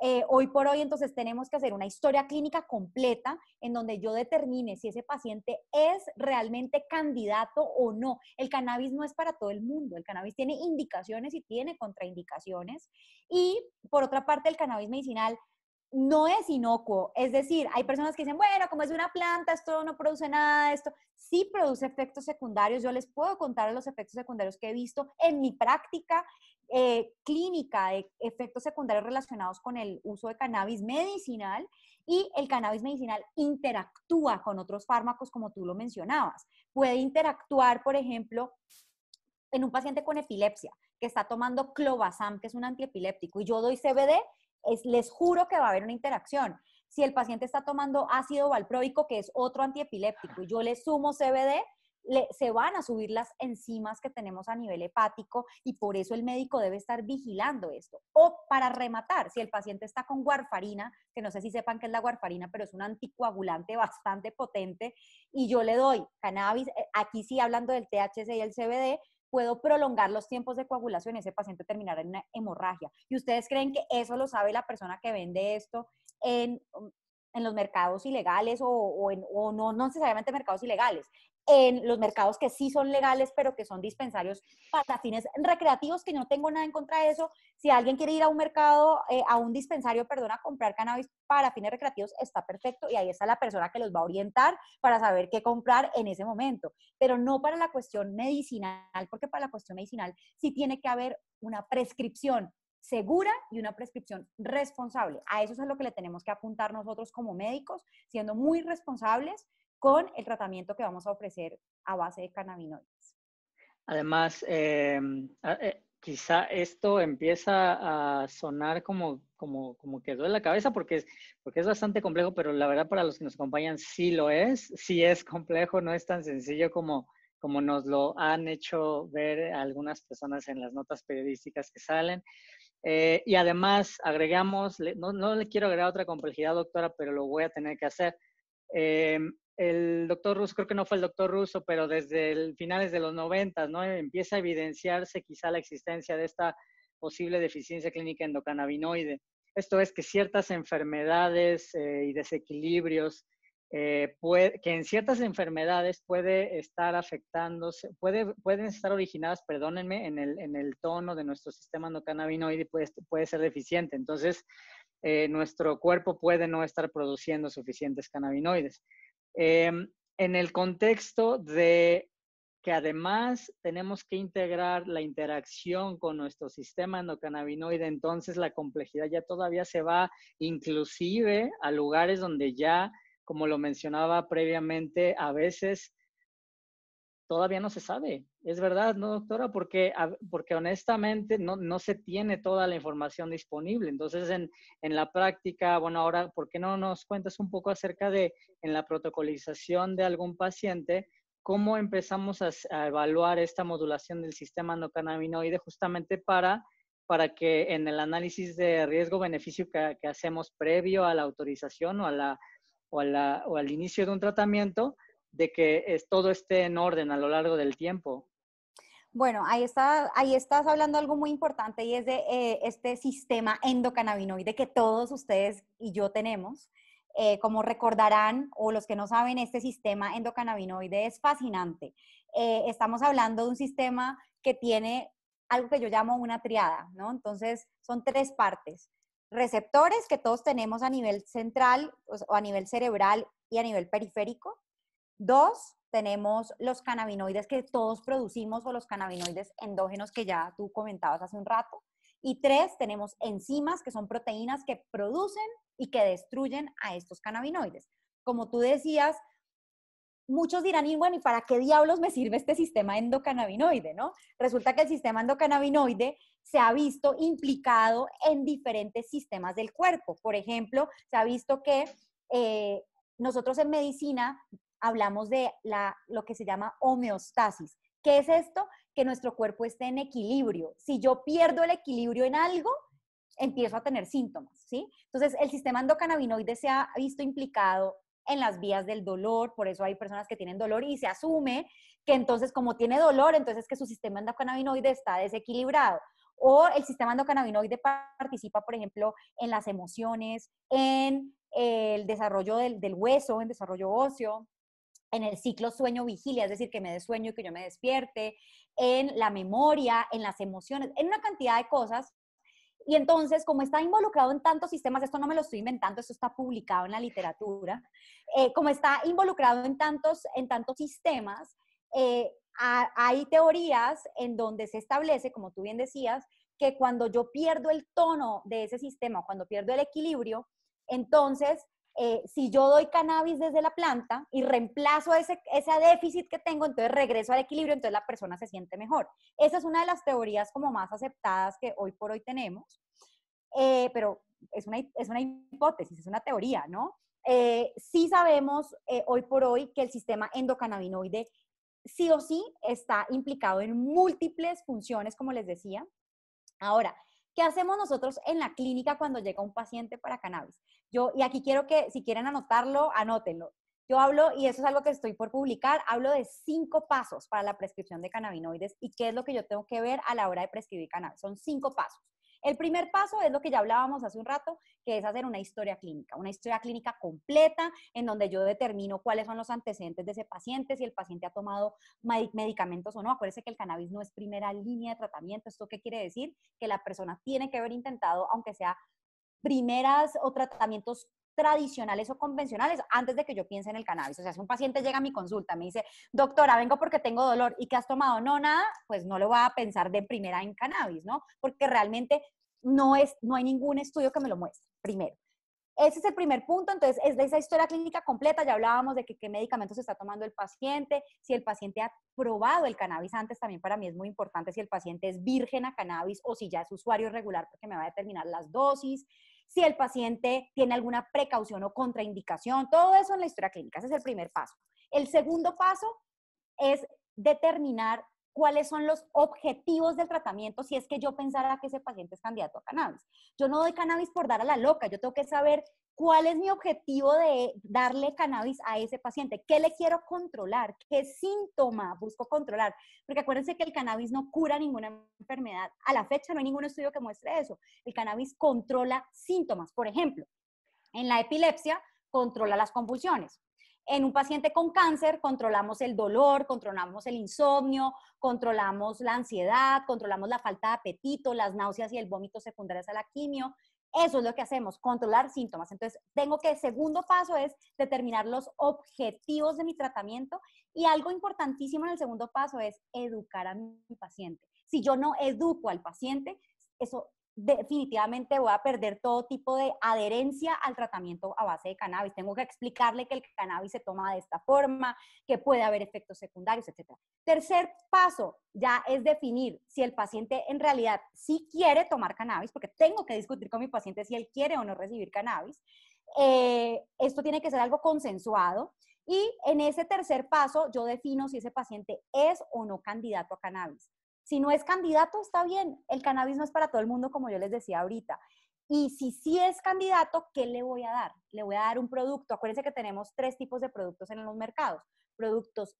Speaker 2: Eh, hoy por hoy entonces tenemos que hacer una historia clínica completa en donde yo determine si ese paciente es realmente candidato o no. El cannabis no es para todo el mundo, el cannabis tiene indicaciones y tiene contraindicaciones. Y por otra parte, el cannabis medicinal no es inocuo. Es decir, hay personas que dicen, bueno, como es una planta, esto no produce nada, esto sí produce efectos secundarios. Yo les puedo contar los efectos secundarios que he visto en mi práctica eh, clínica de efectos secundarios relacionados con el uso de cannabis medicinal y el cannabis medicinal interactúa con otros fármacos como tú lo mencionabas. Puede interactuar, por ejemplo, en un paciente con epilepsia que está tomando clobazam, que es un antiepiléptico, y yo doy CBD les juro que va a haber una interacción. Si el paciente está tomando ácido valproico, que es otro antiepiléptico, y yo le sumo CBD, se van a subir las enzimas que tenemos a nivel hepático y por eso el médico debe estar vigilando esto. O para rematar, si el paciente está con warfarina, que no sé si sepan qué es la warfarina, pero es un anticoagulante bastante potente, y yo le doy cannabis, eh, aquí sí hablando del THC y el CBD, puedo prolongar los tiempos de coagulación y ese paciente terminará en una hemorragia. Y ustedes creen que eso lo sabe la persona que vende esto en um, en los mercados ilegales o, o, no, no necesariamente mercados ilegales, en los mercados que sí son legales, pero que son dispensarios para fines recreativos, que no tengo nada en contra de eso. Si alguien quiere ir a un mercado, eh, a un dispensario, perdón, a comprar cannabis para fines recreativos, está perfecto y ahí está la persona que los va a orientar para saber qué comprar en ese momento, pero no para la cuestión medicinal, porque para la cuestión medicinal sí tiene que haber una prescripción segura y una prescripción responsable. A eso es a lo que le tenemos que apuntar nosotros como médicos, siendo muy responsables con el tratamiento que vamos a ofrecer a base de cannabinoides.
Speaker 1: Además, eh, eh, quizá esto empieza a sonar como, como, como que duele la cabeza porque es, porque es bastante complejo, pero la verdad para los que nos acompañan sí lo es, sí es complejo, no es tan sencillo como, como nos lo han hecho ver algunas personas en las notas periodísticas que salen. Eh, y además agregamos, no, no, le quiero agregar otra complejidad, doctora, pero lo voy a tener que hacer. Eh, el doctor Russo, creo que no fue el doctor Russo, pero desde el, finales de los 90, ¿no? Empieza a evidenciarse quizá la existencia de esta posible deficiencia clínica endocannabinoide. Esto es que ciertas enfermedades eh, y desequilibrios eh, que en ciertas enfermedades puede estar afectándose, pueden estar originadas, perdónenme, en el, tono de nuestro sistema endocannabinoide puede, puede ser deficiente. Entonces, eh, nuestro cuerpo puede no estar produciendo suficientes cannabinoides. Em, en el contexto de que además tenemos que integrar la interacción con nuestro sistema endocannabinoide, entonces la complejidad ya todavía se va inclusive a lugares donde ya como lo mencionaba previamente, a veces todavía no se sabe. Es verdad, ¿no, doctora? Porque, porque honestamente no, no se tiene toda la información disponible. Entonces, en, en, la práctica, bueno, ahora, ¿por qué no nos cuentas un poco acerca de, en la protocolización de algún paciente, cómo empezamos a, evaluar esta modulación del sistema endocannabinoide justamente para para que en el análisis de riesgo-beneficio que, hacemos previo a la autorización o a la, o, al inicio de un tratamiento de que es, todo esté en orden a lo largo del tiempo.
Speaker 2: Bueno, ahí, estás hablando algo muy importante y es de eh, este sistema endocannabinoide que todos ustedes y yo tenemos. Eh, como recordarán, o los que no saben, este sistema endocannabinoide es fascinante. Eh, estamos hablando de un sistema que tiene algo que yo llamo una triada, ¿no? Entonces, son tres partes receptores que todos tenemos a nivel central o a nivel cerebral y a nivel periférico. Dos, tenemos los cannabinoides que todos producimos o los cannabinoides endógenos que ya tú comentabas hace un rato. Y tres, tenemos enzimas que son proteínas que producen y que destruyen a estos cannabinoides. Como tú decías, muchos dirán, y bueno, ¿y para qué diablos me sirve este sistema endocannabinoide, no? Resulta que el sistema endocannabinoide se ha visto implicado en diferentes sistemas del cuerpo. Por ejemplo, se ha visto que eh, nosotros en medicina hablamos de lo que se llama homeostasis. ¿Qué es esto? Que nuestro cuerpo esté en equilibrio. Si yo pierdo el equilibrio en algo, empiezo a tener síntomas, ¿sí? Entonces, el sistema endocannabinoide se ha visto implicado en las vías del dolor, por eso hay personas que tienen dolor y se asume que entonces como tiene dolor, entonces que su sistema endocannabinoide está desequilibrado. O el sistema endocannabinoide participa, por ejemplo, en las emociones, en el desarrollo del, hueso, en desarrollo óseo, en el ciclo sueño-vigilia, es decir, que me dé sueño y que yo me despierte, en la memoria, en las emociones, en una cantidad de cosas y entonces, como está involucrado en tantos sistemas, esto no me lo estoy inventando, esto está publicado en la literatura, eh, como está involucrado en tantos, en tantos sistemas, eh, hay teorías en donde se establece, como tú bien decías, que cuando yo pierdo el tono de ese sistema, cuando pierdo el equilibrio, entonces eh, si yo doy cannabis desde la planta y reemplazo ese, déficit que tengo, entonces regreso al equilibrio, entonces la persona se siente mejor. Esa es una de las teorías como más aceptadas que hoy por hoy tenemos, eh, pero es una, es una hipótesis, es una teoría, ¿no? Eh, sí sabemos hoy por hoy que el sistema endocannabinoide sí o sí está implicado en múltiples funciones, como les decía. Ahora, ¿Qué hacemos nosotros en la clínica cuando llega un paciente para cannabis? Yo, y aquí quiero que, si quieren anotarlo, anótenlo. Yo hablo, y eso es algo que estoy por publicar, hablo de cinco pasos para la prescripción de cannabinoides y qué es lo que yo tengo que ver a la hora de prescribir cannabis. Son cinco pasos. El primer paso es lo que ya hablábamos hace un rato, que es hacer una historia clínica, una historia clínica completa en donde yo determino cuáles son los antecedentes de ese paciente, si el paciente ha tomado medicamentos o no. Acuérdense que el cannabis no es primera línea de tratamiento. ¿Esto qué quiere decir? Que la persona tiene que haber intentado, aunque sea primeras o tratamientos tradicionales o convencionales antes de que yo piense en el cannabis. O sea, si un paciente llega a mi consulta, me dice, doctora, vengo porque tengo dolor y que has tomado no nada, pues no lo va a pensar de primera en cannabis, ¿no? Porque realmente no, es, no hay ningún estudio que me lo muestre, primero. Ese es el primer punto, entonces es de esa historia clínica completa, ya hablábamos de qué medicamentos está tomando el paciente, si el paciente ha probado el cannabis antes, también para mí es muy importante si el paciente es virgen a cannabis o si ya es usuario regular porque me va a determinar las dosis, si el paciente tiene alguna precaución o contraindicación, todo eso en la historia clínica, ese es el primer paso. El segundo paso es determinar cuáles son los objetivos del tratamiento si es que yo pensara que ese paciente es candidato a cannabis. Yo no doy cannabis por dar a la loca, yo tengo que saber cuál es mi objetivo de darle cannabis a ese paciente, qué le quiero controlar, qué síntoma busco controlar, porque acuérdense que el cannabis no cura ninguna enfermedad. A la fecha no hay ningún estudio que muestre eso. El cannabis controla síntomas, por ejemplo, en la epilepsia controla las convulsiones. En un paciente con cáncer controlamos el dolor, controlamos el insomnio, controlamos la ansiedad, controlamos la falta de apetito, las náuseas y el vómito secundarios a la quimio. Eso es lo que hacemos, controlar síntomas. Entonces, tengo que, segundo paso es determinar los objetivos de mi tratamiento y algo importantísimo en el segundo paso es educar a mi paciente. Si yo no educo al paciente, eso definitivamente voy a perder todo tipo de adherencia al tratamiento a base de cannabis. Tengo que explicarle que el cannabis se toma de esta forma, que puede haber efectos secundarios, etc. Tercer paso ya es definir si el paciente en realidad sí quiere tomar cannabis, porque tengo que discutir con mi paciente si él quiere o no recibir cannabis. Eh, esto tiene que ser algo consensuado. Y en ese tercer paso yo defino si ese paciente es o no candidato a cannabis. Si no es candidato, está bien. El cannabis no es para todo el mundo, como yo les decía ahorita. Y si sí es candidato, ¿qué le voy a dar? Le voy a dar un producto. Acuérdense que tenemos tres tipos de productos en los mercados. Productos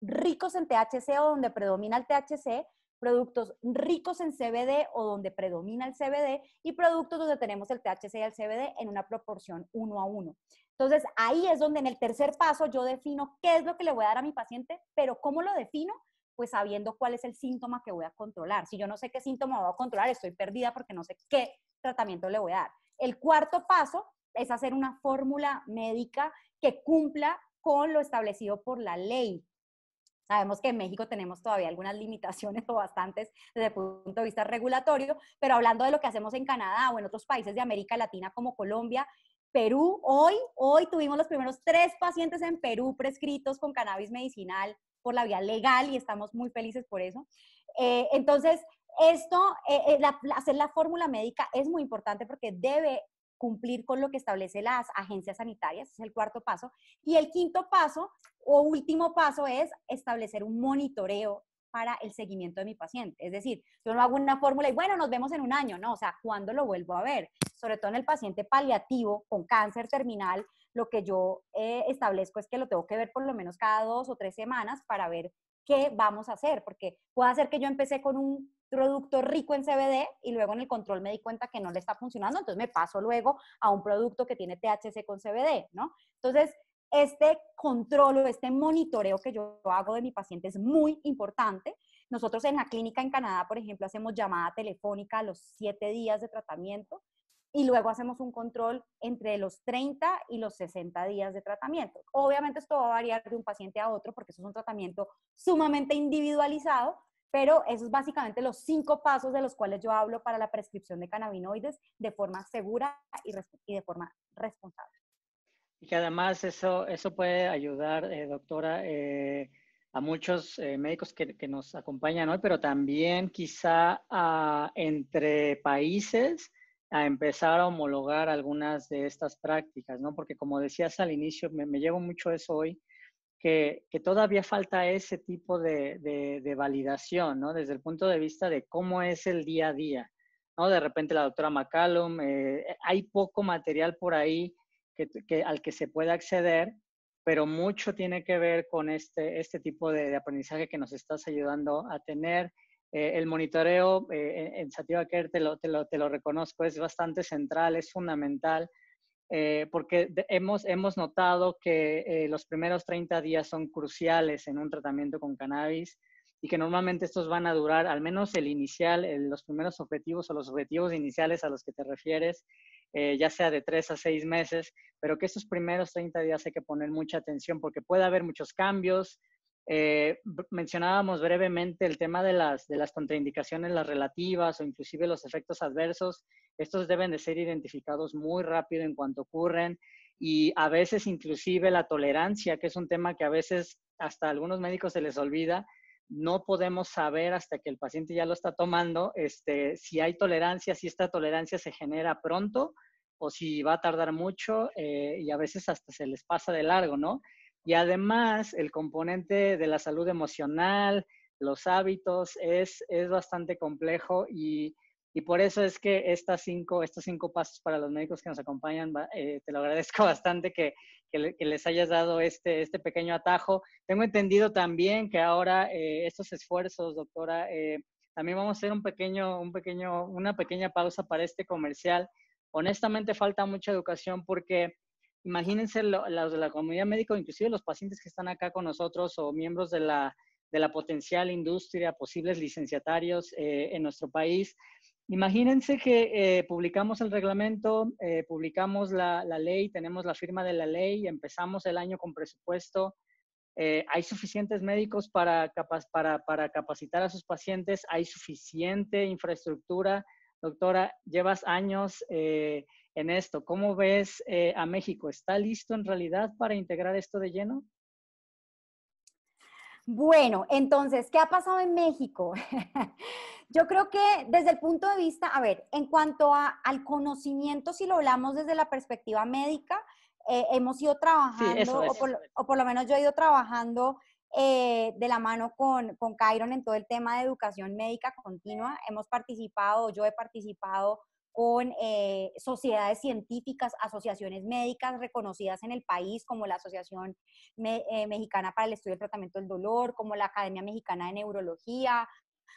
Speaker 2: ricos en THC o donde predomina el THC, productos ricos en CBD o donde predomina el CBD y productos donde tenemos el THC y el CBD en una proporción uno a uno. Entonces, ahí es donde en el tercer paso yo defino qué es lo que le voy a dar a mi paciente, pero ¿cómo lo defino? pues sabiendo cuál es el síntoma que voy a controlar. Si yo no sé qué síntoma voy a controlar, estoy perdida porque no sé qué tratamiento le voy a dar. El cuarto paso es hacer una fórmula médica que cumpla con lo establecido por la ley. Sabemos que en México tenemos todavía algunas limitaciones o bastantes desde el punto de vista regulatorio, pero hablando de lo que hacemos en Canadá o en otros países de América Latina como Colombia, Perú, hoy, hoy tuvimos los primeros tres pacientes en Perú prescritos con cannabis medicinal por la vía legal y estamos muy felices por eso. Eh, entonces, esto, eh, eh, hacer la fórmula médica es muy importante porque debe cumplir con lo que establecen las agencias sanitarias, es el cuarto paso. Y el quinto paso o último paso es establecer un monitoreo para el seguimiento de mi paciente. Es decir, yo no hago una fórmula y bueno, nos vemos en un año, no, o sea, ¿cuándo lo vuelvo a ver? Sobre todo en el paciente paliativo con cáncer terminal, lo que yo eh, establezco es que lo tengo que ver por lo menos cada dos o tres semanas para ver qué vamos a hacer, porque puede ser que yo empecé con un producto rico en CBD y luego en el control me di cuenta que no le está funcionando, entonces me paso luego a un producto que tiene THC con CBD, ¿no? Entonces, este control o este monitoreo que yo hago de mi paciente es muy importante. Nosotros en la clínica en Canadá, por ejemplo, hacemos llamada telefónica a los siete días de tratamiento y luego hacemos un control entre los 30 y los 60 días de tratamiento. Obviamente esto va a variar de un paciente a otro porque eso es un tratamiento sumamente individualizado, pero eso es básicamente los cinco pasos de los cuales yo hablo para la prescripción de cannabinoides de forma segura y, de forma responsable.
Speaker 1: Y que además eso, eso puede ayudar, eh, doctora, eh, a muchos eh, médicos que, nos acompañan hoy, pero también quizá entre países a empezar a homologar algunas de estas prácticas, ¿no? Porque como decías al inicio, me, llevo mucho eso hoy, que, todavía falta ese tipo de, validación, ¿no? Desde el punto de vista de cómo es el día a día, ¿no? De repente la doctora McCallum, eh, eh, hay poco material por ahí que, al que se pueda acceder, pero mucho tiene que ver con este, este tipo de, de aprendizaje que nos estás ayudando a tener eh, el monitoreo eh, en Sativa Care, te lo, lo, reconozco, es bastante central, es fundamental, eh, porque hemos, notado que los primeros 30 días son cruciales en un tratamiento con cannabis y que normalmente estos van a durar, al menos el inicial, los primeros objetivos o los objetivos iniciales a los que te refieres, ya sea de 3 a 6 meses, pero que estos primeros 30 días hay que poner mucha atención porque puede haber muchos cambios, eh, mencionábamos brevemente el tema de las, contraindicaciones, las relativas o inclusive los efectos adversos. Estos deben de ser identificados muy rápido en cuanto ocurren y a veces inclusive la tolerancia, que es un tema que a veces hasta algunos médicos se les olvida. No podemos saber hasta que el paciente ya lo está tomando este, si hay tolerancia, si esta tolerancia se genera pronto o si va a tardar mucho eh, y a veces hasta se les pasa de largo, ¿no? Y además, el componente de la salud emocional, los hábitos, es, es bastante complejo y, y por eso es que estas cinco, estos cinco pasos para los médicos que nos acompañan, eh, te lo agradezco bastante que, les hayas dado este, este pequeño atajo. Tengo entendido también que ahora eh, estos esfuerzos, doctora, eh, también vamos a hacer un pequeño, un pequeño, una pequeña pausa para este comercial. Honestamente falta mucha educación porque imagínense los de la comunidad médica, inclusive los pacientes que están acá con nosotros o miembros de la, de la potencial industria, posibles licenciatarios eh, en nuestro país. Imagínense que eh, publicamos el reglamento, eh, publicamos la, la, ley, tenemos la firma de la ley, empezamos el año con presupuesto. hay suficientes médicos para, para, para capacitar a sus pacientes, hay suficiente infraestructura. Doctora, llevas años en esto. ¿Cómo ves eh, a México? ¿Está listo en realidad para integrar esto de lleno?
Speaker 2: Bueno, entonces, ¿qué ha pasado en México? Yo creo que desde el punto de vista, a ver, en cuanto a, al conocimiento, si lo hablamos desde la perspectiva médica, eh, hemos ido trabajando, O, por, lo menos yo he ido trabajando eh, de la mano con, con en todo el tema de educación médica continua. Hemos participado, yo he participado con eh, sociedades científicas, asociaciones médicas reconocidas en el país, como la Asociación eh, Mexicana para el Estudio del Tratamiento del Dolor, como la Academia Mexicana de Neurología,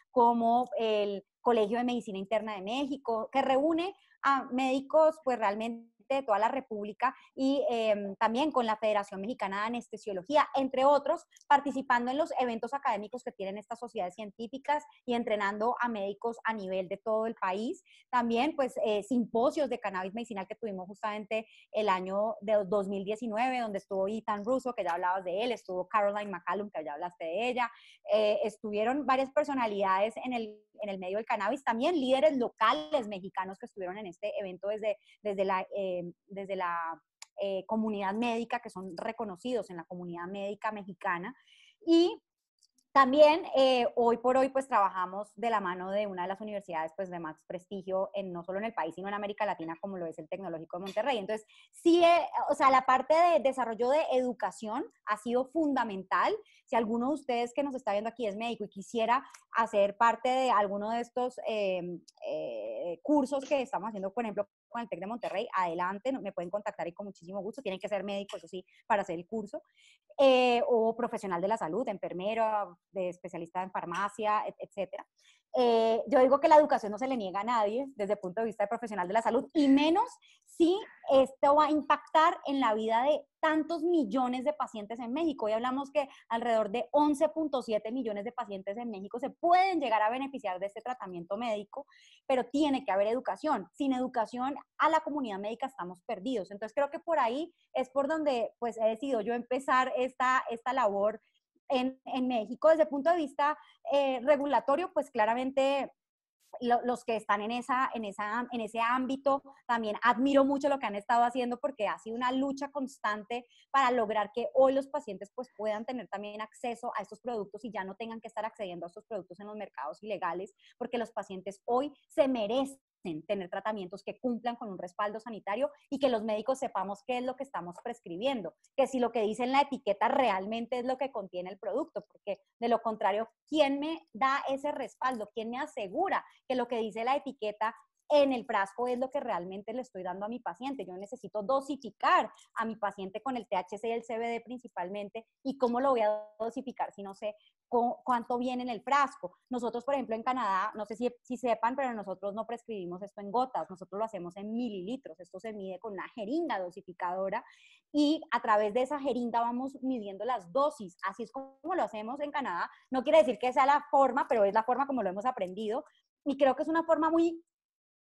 Speaker 2: como el Colegio de Medicina Interna de México, que reúne a médicos pues realmente de toda la República y em, también con la Federación Mexicana de Anestesiología, entre otros, participando en los eventos académicos que tienen estas sociedades científicas y entrenando a médicos a nivel de todo el país. También, pues, eh, simposios de cannabis medicinal que tuvimos justamente el año de 2019, donde estuvo Ethan Russo, que ya hablabas de él, estuvo Caroline McCallum, que ya hablaste de ella, eh, estuvieron varias personalidades en el, en el medio del cannabis, también líderes locales mexicanos que estuvieron en este evento desde, desde la... Eh, eh, desde, la eh, comunidad médica, que son reconocidos en la comunidad médica mexicana. Y también eh, hoy por hoy pues trabajamos de la mano de una de las universidades pues de más prestigio en, no solo en el país sino en América Latina como lo es el Tecnológico de Monterrey. Entonces sí, o sea, la parte de desarrollo de educación ha sido fundamental. Si alguno de ustedes que nos está viendo aquí es médico y quisiera hacer parte de alguno de estos cursos que estamos haciendo, por ejemplo, con el TEC de Monterrey, adelante, me pueden contactar y con muchísimo gusto, tienen que ser médicos, eso sí, para hacer el curso, eh, o profesional de la salud, enfermero, de especialista en farmacia, etcétera. Eh, yo digo que la educación no se le niega a nadie desde el punto de vista de profesional de la salud, y menos sí esto va a impactar en la vida de tantos millones de pacientes en México. Hoy hablamos que alrededor de 11.7 millones de pacientes en México se pueden llegar a beneficiar de este tratamiento médico, pero tiene que haber educación. Sin educación a la comunidad médica estamos perdidos. Entonces creo que por ahí es por donde pues he decidido yo empezar esta, esta labor en, México. Desde el punto de vista eh, regulatorio, pues claramente los que están en, esa, en, esa, en ese ámbito, también admiro mucho lo que han estado haciendo porque ha sido una lucha constante para lograr que hoy los pacientes pues, puedan tener también acceso a estos productos y ya no tengan que estar accediendo a estos productos en los mercados ilegales, porque los pacientes hoy se merecen tener tratamientos que cumplan con un respaldo sanitario y que los médicos sepamos qué es lo que estamos prescribiendo, que si lo que dice en la etiqueta realmente es lo que contiene el producto, porque de lo contrario, ¿quién me da ese respaldo? ¿Quién me asegura que lo que dice la etiqueta en el frasco es lo que realmente le estoy dando a mi paciente. Yo necesito dosificar a mi paciente con el THC y el CBD principalmente. ¿Y cómo lo voy a dosificar si no sé cuánto viene en el frasco? Nosotros, por ejemplo, en Canadá, no sé si, si sepan, pero nosotros no prescribimos esto en gotas, nosotros lo hacemos en mililitros. Esto se mide con una jeringa dosificadora y a través de esa jeringa vamos midiendo las dosis. Así es como lo hacemos en Canadá. No quiere decir que sea la forma, pero es la forma como lo hemos aprendido. Y creo que es una forma muy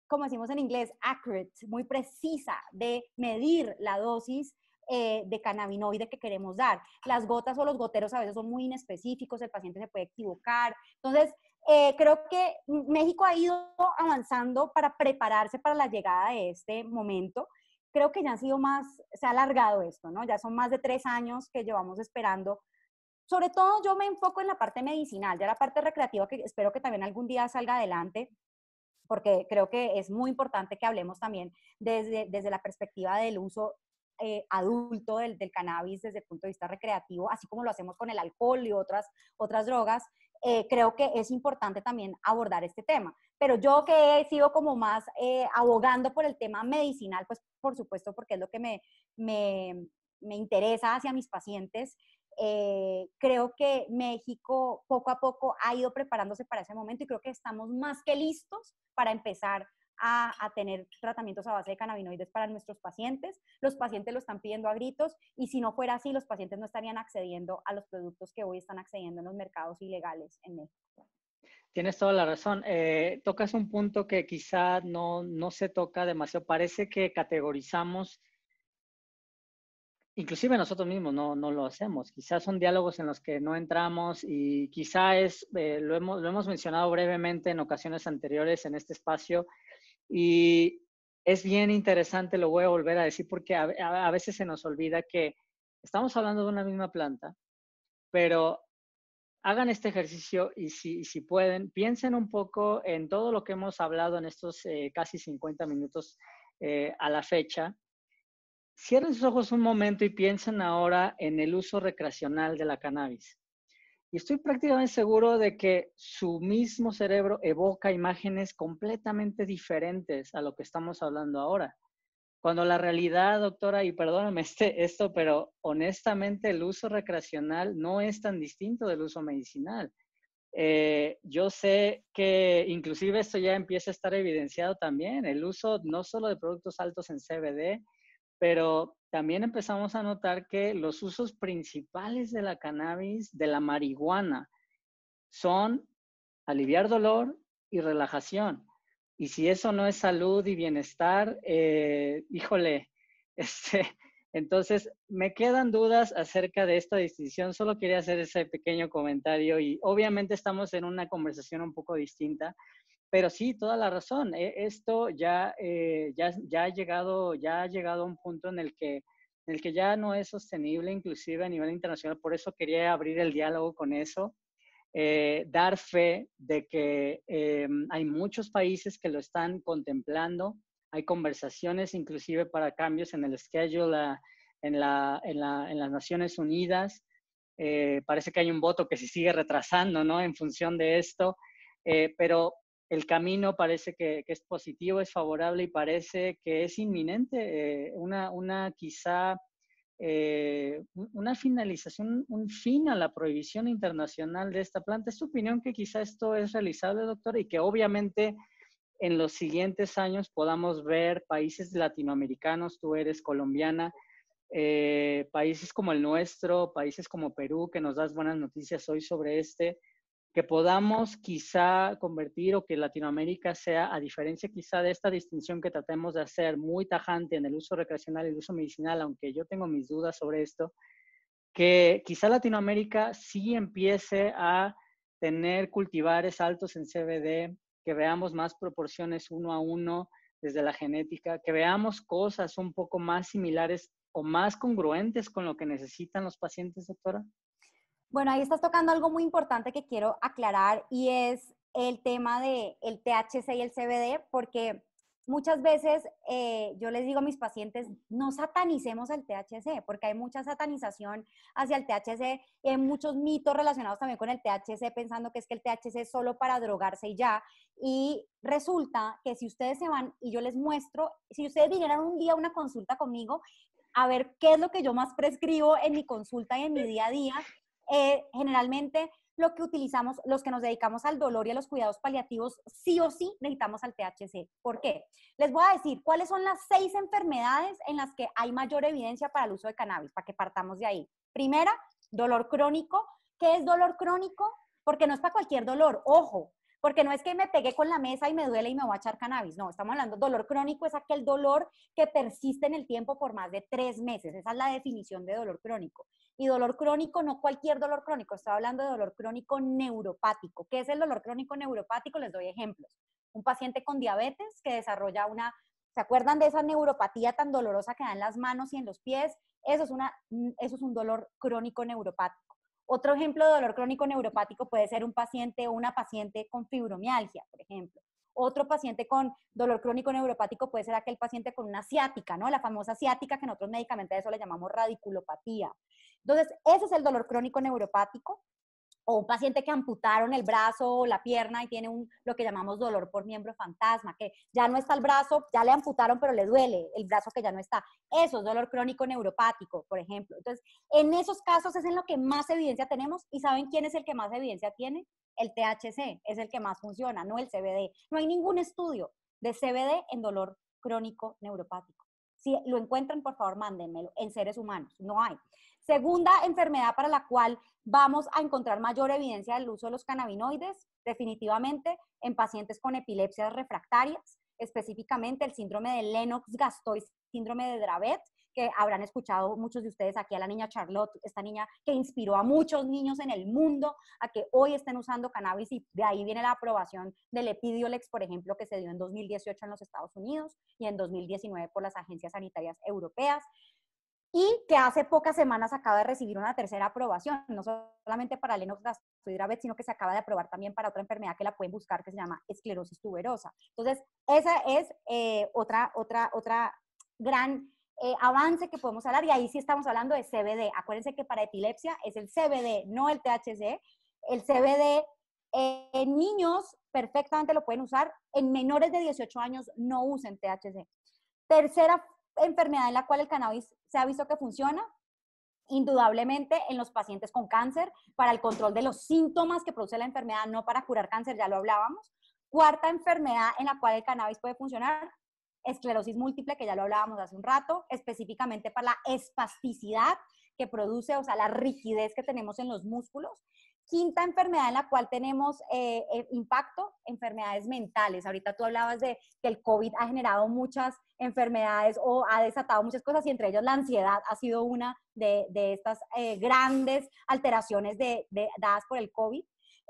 Speaker 2: como decimos en inglés, accurate, muy precisa de medir la dosis eh, de cannabinoide que queremos dar. Las gotas o los goteros a veces son muy inespecíficos, el paciente se puede equivocar. Entonces, eh, creo que México ha ido avanzando para prepararse para la llegada de este momento. Creo que ya han sido más, se ha alargado esto, ¿no? Ya son más de tres años que llevamos esperando. Sobre todo yo me enfoco en la parte medicinal, ya la parte recreativa que espero que también algún día salga adelante porque creo que es muy importante que hablemos también desde, desde la perspectiva del uso eh, adulto del, cannabis desde el punto de vista recreativo, así como lo hacemos con el alcohol y otras, otras drogas, eh, creo que es importante también abordar este tema. Pero yo que he sido como más eh, abogando por el tema medicinal, pues por supuesto porque es lo que me, me, me interesa hacia mis pacientes, eh, creo que México poco a poco ha ido preparándose para ese momento y creo que estamos más que listos para empezar a, tener tratamientos a base de cannabinoides para nuestros pacientes. Los pacientes lo están pidiendo a gritos y si no fuera así, los pacientes no estarían accediendo a los productos que hoy están accediendo en los mercados ilegales en México.
Speaker 1: Tienes toda la razón. Eh, tocas un punto que quizá no, no se toca demasiado. Parece que categorizamos inclusive nosotros mismos no, lo hacemos. Quizás son diálogos en los que no entramos y quizás es, eh, lo, hemos, mencionado brevemente en ocasiones anteriores en este espacio y es bien interesante, lo voy a volver a decir porque a, veces se nos olvida que estamos hablando de una misma planta, pero hagan este ejercicio y si, si, pueden, piensen un poco en todo lo que hemos hablado en estos eh, casi 50 minutos eh, a la fecha Cierren sus ojos un momento y piensen ahora en el uso recreacional de la cannabis. Y estoy prácticamente seguro de que su mismo cerebro evoca imágenes completamente diferentes a lo que estamos hablando ahora. Cuando la realidad, doctora, y perdóname este, esto, pero honestamente el uso recreacional no es tan distinto del uso medicinal. Eh, yo sé que inclusive esto ya empieza a estar evidenciado también, el uso no solo de productos altos en CBD, pero también empezamos a notar que los usos principales de la cannabis, de la marihuana, son aliviar dolor y relajación. Y si eso no es salud y bienestar, eh, híjole, este, entonces me quedan dudas acerca de esta distinción. Solo quería hacer ese pequeño comentario y obviamente estamos en una conversación un poco distinta, pero sí, toda la razón. E, esto ya, eh, ya, ya, ha llegado, ya ha llegado a un punto en el, que, en el que ya no es sostenible, inclusive a nivel internacional. Por eso quería abrir el diálogo con eso. Eh, dar fe de que eh, hay muchos países que lo están contemplando. Hay conversaciones inclusive para cambios en el schedule en, la, en, la, en, las Naciones Unidas. parece que hay un voto que se sigue retrasando, ¿no? En función de esto. pero el camino parece que, es positivo, es favorable y parece que es inminente, eh, una, quizá eh, una finalización, un fin a la prohibición internacional de esta planta. ¿Es tu opinión que quizá esto es realizable, doctor? Y que obviamente en los siguientes años podamos ver países latinoamericanos, tú eres colombiana, eh, países como el nuestro, países como Perú, que nos das buenas noticias hoy sobre este que podamos quizá convertir o que Latinoamérica sea, a diferencia quizá de esta distinción que tratemos de hacer muy tajante en el uso recreacional y el uso medicinal, aunque yo tengo mis dudas sobre esto, que quizá Latinoamérica sí empiece a tener cultivares altos en CBD, que veamos más proporciones uno a uno desde la genética, que veamos cosas un poco más similares o más congruentes con lo que necesitan los pacientes, doctora.
Speaker 2: Bueno, ahí estás tocando algo muy importante que quiero aclarar y es el tema de el THC y el CBD, porque muchas veces eh, yo les digo a mis pacientes, no satanicemos el THC, porque hay mucha satanización hacia el THC y hay muchos mitos relacionados también con el THC, pensando que es que el THC es solo para drogarse y ya. Y resulta que si ustedes se van y yo les muestro, si ustedes vinieran un día a una consulta conmigo, a ver qué es lo que yo más prescribo en mi consulta y en mi día a día, eh, generalmente lo que utilizamos, los que nos dedicamos al dolor y a los cuidados paliativos, sí o sí necesitamos al THC. ¿Por qué? Les voy a decir cuáles son las seis enfermedades en las que hay mayor evidencia para el uso de cannabis, para que partamos de ahí. Primera, dolor crónico. ¿Qué es dolor crónico? Porque no es para cualquier dolor. Ojo, porque no es que me pegué con la mesa y me duele y me voy a echar cannabis. No, estamos hablando dolor crónico, es aquel dolor que persiste en el tiempo por más de tres meses. Esa es la definición de dolor crónico. Y dolor crónico, no cualquier dolor crónico, estoy hablando de dolor crónico neuropático. ¿Qué es el dolor crónico neuropático? Les doy ejemplos. Un paciente con diabetes que desarrolla una ¿Se acuerdan de esa neuropatía tan dolorosa que da en las manos y en los pies? Eso es, una, mm, eso es un dolor crónico neuropático. Otro ejemplo de dolor crónico neuropático puede ser un paciente o una paciente con fibromialgia, por ejemplo. Otro paciente con dolor crónico neuropático puede ser aquel paciente con una ciática, ¿no? La famosa ciática que nosotros médicamente a eso le llamamos radiculopatía. Entonces, ese es el dolor crónico neuropático o un paciente que amputaron el brazo o la pierna y tiene un, lo que llamamos dolor por miembro fantasma, que ya no está el brazo, ya le amputaron, pero le duele el brazo que ya no está. Eso es dolor crónico neuropático, por ejemplo. Entonces, en esos casos es en lo que más evidencia tenemos y ¿saben quién es el que más evidencia tiene? El THC es el que más funciona, no el CBD. No hay ningún estudio de CBD en dolor crónico neuropático. Si lo encuentran, por favor, mándenmelo en seres humanos. No hay. Segunda enfermedad para la cual vamos a encontrar mayor evidencia del uso de los cannabinoides, definitivamente en pacientes con epilepsias refractarias, específicamente el síndrome de Lennox-Gastaut, síndrome de Dravet, que habrán escuchado muchos de ustedes aquí a la niña Charlotte, esta niña que inspiró a muchos niños en el mundo a que hoy estén usando cannabis y de ahí viene la aprobación del Epidiolex, por ejemplo, que se dio en 2018 en los Estados Unidos y en 2019 por las agencias sanitarias europeas y que hace pocas semanas acaba de recibir una tercera aprobación, no solamente para Lennox gastazoid sino que se acaba de aprobar también para otra enfermedad que la pueden buscar que se llama esclerosis tuberosa. Entonces, esa es eh, otra, otra, otra gran eh, avance que podemos hablar y ahí sí estamos hablando de CBD. Acuérdense que para epilepsia es el CBD, no el THC. El CBD en eh, niños perfectamente lo pueden usar, en menores de 18 años no usen THC. Tercera enfermedad en la cual el cannabis se ha visto que funciona, indudablemente en los pacientes con cáncer, para el control de los síntomas que produce la enfermedad, no para curar cáncer, ya lo hablábamos. Cuarta enfermedad en la cual el cannabis puede funcionar, esclerosis múltiple, que ya lo hablábamos hace un rato, específicamente para la espasticidad que produce, o sea, la rigidez que tenemos en los músculos quinta enfermedad en la cual tenemos eh, eh, impacto, enfermedades mentales. Ahorita tú hablabas de que el COVID ha generado muchas enfermedades o ha desatado muchas cosas y entre ellas la ansiedad ha sido una de, estas eh, grandes alteraciones de, dadas por el COVID.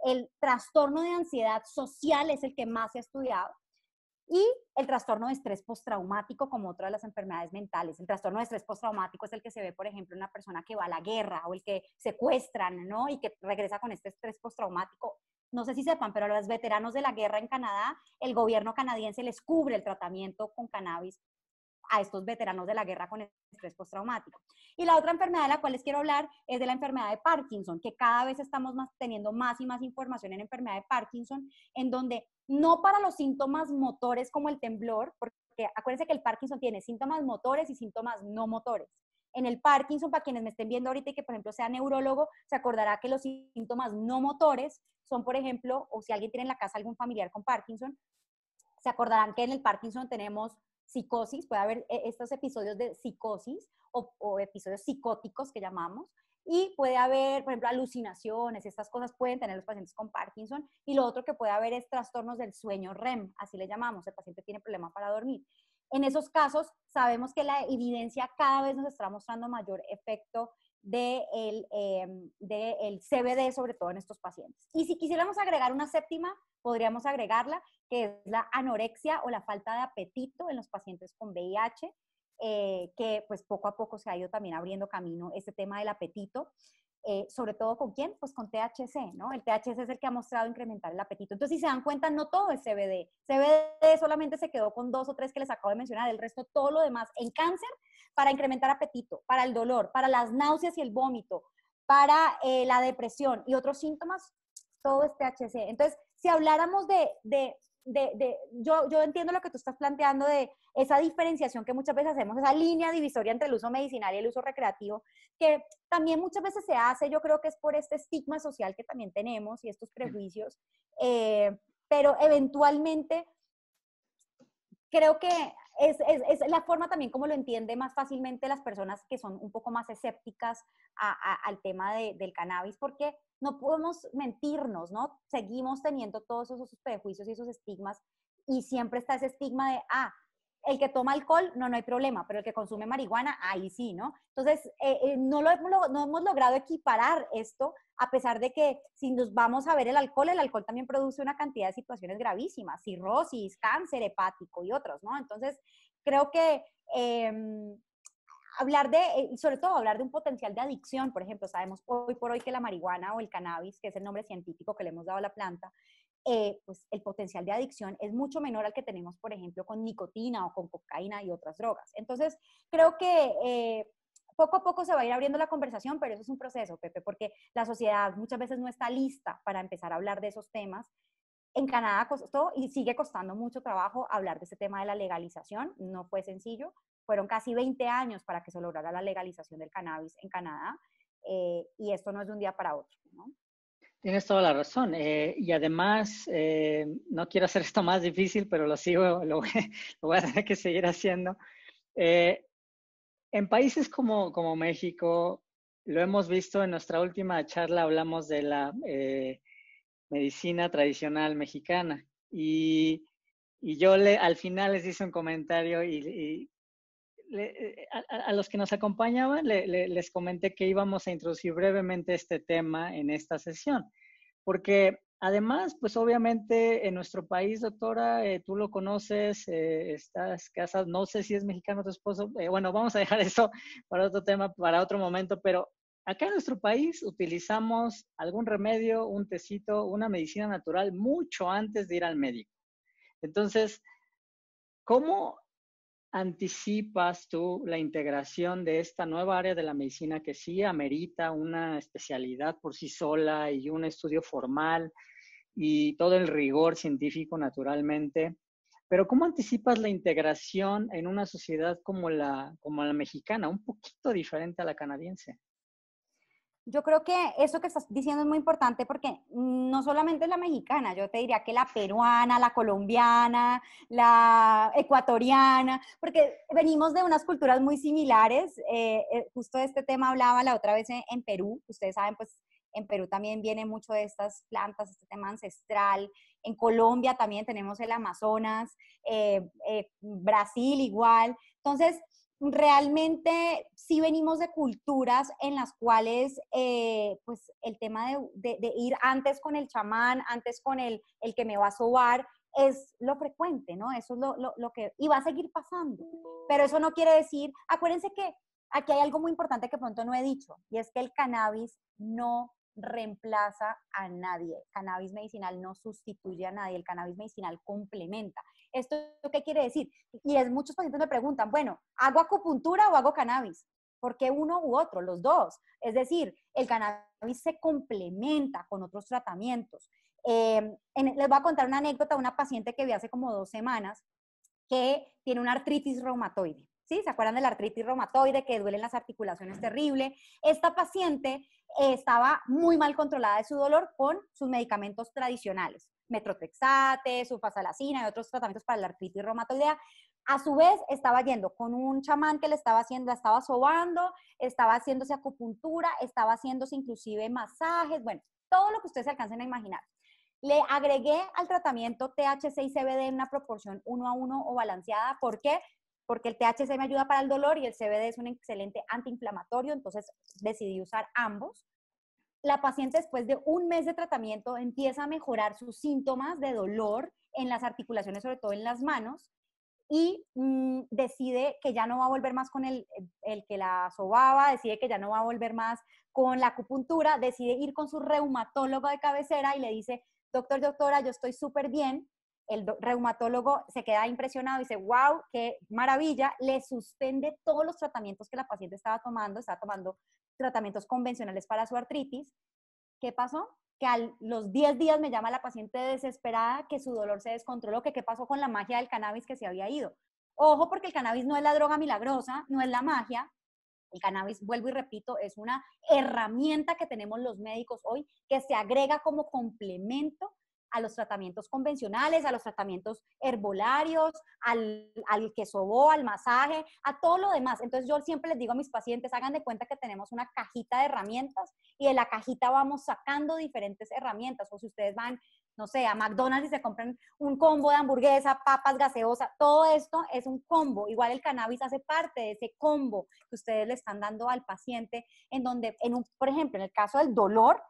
Speaker 2: El trastorno de ansiedad social es el que más se ha estudiado y el trastorno de estrés postraumático como otra de las enfermedades mentales. El trastorno de estrés postraumático es el que se ve, por ejemplo, en una persona que va a la guerra o el que secuestran, ¿no? Y que regresa con este estrés postraumático. No sé si sepan, pero a los veteranos de la guerra en Canadá, el gobierno canadiense les cubre el tratamiento con cannabis a estos veteranos de la guerra con estrés postraumático. Y la otra enfermedad de la cual les quiero hablar es de la enfermedad de Parkinson, que cada vez estamos más, teniendo más y más información en enfermedad de Parkinson, en donde no para los síntomas motores como el temblor, porque acuérdense que el Parkinson tiene síntomas motores y síntomas no motores. En el Parkinson, para quienes me estén viendo ahorita y que, por ejemplo, sea neurólogo, se acordará que los síntomas no motores son, por ejemplo, o si alguien tiene en la casa algún familiar con Parkinson, se acordarán que en el Parkinson tenemos psicosis, puede haber eh, estos episodios de psicosis o, episodios psicóticos que llamamos, y puede haber, por ejemplo, alucinaciones, estas cosas pueden tener los pacientes con Parkinson, y lo otro que puede haber es trastornos del sueño REM, así le llamamos, el paciente tiene problema para dormir. En esos casos, sabemos que la evidencia cada vez nos está mostrando mayor efecto del em, CBD, sobre todo en estos pacientes. Y si quisiéramos agregar una séptima, podríamos agregarla, que es la anorexia o la falta de apetito en los pacientes con VIH, eh, que pues poco a poco se ha ido también abriendo camino este tema del apetito. Eh, sobre todo con quién, pues con THC, ¿no? El THC es el que ha mostrado incrementar el apetito. Entonces, si se dan cuenta, no todo es CBD. CBD solamente se quedó con dos o tres que les acabo de mencionar, el resto todo lo demás en cáncer para incrementar apetito, para el dolor, para las náuseas y el vómito, para eh, la depresión y otros síntomas, todo es THC. Entonces, si habláramos de, de yo, yo entiendo lo que tú estás planteando de esa diferenciación que muchas veces hacemos, esa línea divisoria entre el uso medicinal y el uso recreativo, que también muchas veces se hace, yo creo que es por este estigma social que también tenemos y estos prejuicios, eh, pero eventualmente creo que es, la forma también como lo entiende más fácilmente las personas que son un poco más escépticas al tema del cannabis, porque no podemos mentirnos, ¿no? Seguimos teniendo todos esos prejuicios y esos estigmas y siempre está ese estigma de, ah, el que toma alcohol, no, no hay problema, pero el que consume marihuana, ahí sí, ¿no? Entonces, eh, eh, no, lo, no hemos logrado equiparar esto, a pesar de que si nos vamos a ver el alcohol, el alcohol también produce una cantidad de situaciones gravísimas, cirrosis, cáncer hepático y otros, ¿no? Entonces, creo que em, hablar de, eh, sobre todo hablar de un potencial de adicción, por ejemplo, sabemos hoy por hoy que la marihuana o el cannabis, que es el nombre científico que le hemos dado a la planta, eh, pues el potencial de adicción es mucho menor al que tenemos, por ejemplo, con nicotina o con cocaína y otras drogas. Entonces, creo que eh, poco a poco se va a ir abriendo la conversación, pero eso es un proceso, Pepe, porque la sociedad muchas veces no está lista para empezar a hablar de esos temas. En Canadá costó y sigue costando mucho trabajo hablar de ese tema de la legalización, no fue sencillo. Fueron casi 20 años para que se lograra la legalización del cannabis en Canadá eh, y esto no es de un día para otro.
Speaker 1: Tienes toda la razón. Eh, y además, eh, no quiero hacer esto más difícil, pero lo sigo, lo, voy, a tener que seguir haciendo. Eh, en países como, como México, lo hemos visto en nuestra última charla, hablamos de la medicina tradicional mexicana. Y, yo le, al final les hice un comentario y eh, a, los que nos acompañaban les comenté que íbamos a introducir brevemente este tema en esta sesión, porque además, pues obviamente en nuestro país, doctora, eh, tú lo conoces, estas eh, estás casada, no sé si es mexicano tu esposo, bueno, vamos a dejar eso para otro tema, para otro momento, pero acá en nuestro país utilizamos algún remedio, un tecito, una medicina natural mucho antes de ir al médico. Entonces, ¿cómo anticipas tú la integración de esta nueva área de la medicina que sí amerita una especialidad por sí sola y un estudio formal y todo el rigor científico naturalmente? Pero ¿cómo anticipas la integración en una sociedad como la, como la mexicana, un poquito diferente a la canadiense? Yo creo que eso que estás diciendo
Speaker 2: es muy importante porque no solamente la mexicana, yo te diría que la peruana, la colombiana, la ecuatoriana, porque venimos de unas culturas muy similares. Eh, eh, justo de este tema hablaba la otra vez en, Perú. Ustedes saben, pues en Perú también viene mucho de estas plantas, este tema ancestral. En Colombia también tenemos el Amazonas, eh, Brasil igual. Entonces, realmente sí venimos de culturas en las cuales eh, pues el tema de, ir antes con el chamán, antes con el, el que me va a sobar, es lo frecuente, ¿no? Eso es lo, que... Y va a seguir pasando. Pero eso no quiere decir, acuérdense que aquí hay algo muy importante que pronto no he dicho, y es que el cannabis no reemplaza a nadie. El cannabis medicinal no sustituye a nadie, el cannabis medicinal complementa. ¿Esto qué quiere decir? Y es muchos pacientes me preguntan, bueno, ¿hago acupuntura o hago cannabis? ¿Por qué uno u otro? Los dos. Es decir, el cannabis se complementa con otros tratamientos. Em, les voy a contar una anécdota de una paciente que vi hace como dos semanas que tiene una artritis reumatoide. ¿Sí? ¿Se acuerdan de la artritis reumatoide que duelen las articulaciones terrible? Esta paciente estaba muy mal controlada de su dolor con sus medicamentos tradicionales metrotexate, sulfasalacina y otros tratamientos para la artritis reumatoidea. A su vez, estaba yendo con un chamán que le estaba haciendo, estaba sobando, estaba haciéndose acupuntura, estaba haciéndose inclusive masajes, bueno, todo lo que ustedes se alcancen a imaginar. Le agregué al tratamiento THC y CBD en una proporción uno a uno o balanceada. ¿Por qué? Porque el THC me ayuda para el dolor y el CBD es un excelente antiinflamatorio, entonces decidí usar ambos la paciente después de un mes de tratamiento empieza a mejorar sus síntomas de dolor en las articulaciones, sobre todo en las manos, y mm, decide que ya no va a volver más con el, que la sobaba, decide que ya no va a volver más con la acupuntura, decide ir con su reumatólogo de cabecera y le dice, doctor, doctora, yo estoy súper bien. El reumatólogo se queda impresionado y dice, wow, qué maravilla, le suspende todos los tratamientos que la paciente estaba tomando, estaba tomando tratamientos convencionales para su artritis. ¿Qué pasó? Que a los 10 días me llama la paciente desesperada que su dolor se descontroló, que qué pasó con la magia del cannabis que se había ido. Ojo, porque el cannabis no es la droga milagrosa, no es la magia. El cannabis, vuelvo y repito, es una herramienta que tenemos los médicos hoy que se agrega como complemento a los tratamientos convencionales, a los tratamientos herbolarios, al, al que sobó, al masaje, a todo lo demás. Entonces yo siempre les digo a mis pacientes, hagan de cuenta que tenemos una cajita de herramientas y de la cajita vamos sacando diferentes herramientas. O si ustedes van, no sé, a McDonald's y se compran un combo de hamburguesa, papas, gaseosa, todo esto es un combo. Igual el cannabis hace parte de ese combo que ustedes le están dando al paciente en donde, en un, por ejemplo, en el caso del dolor,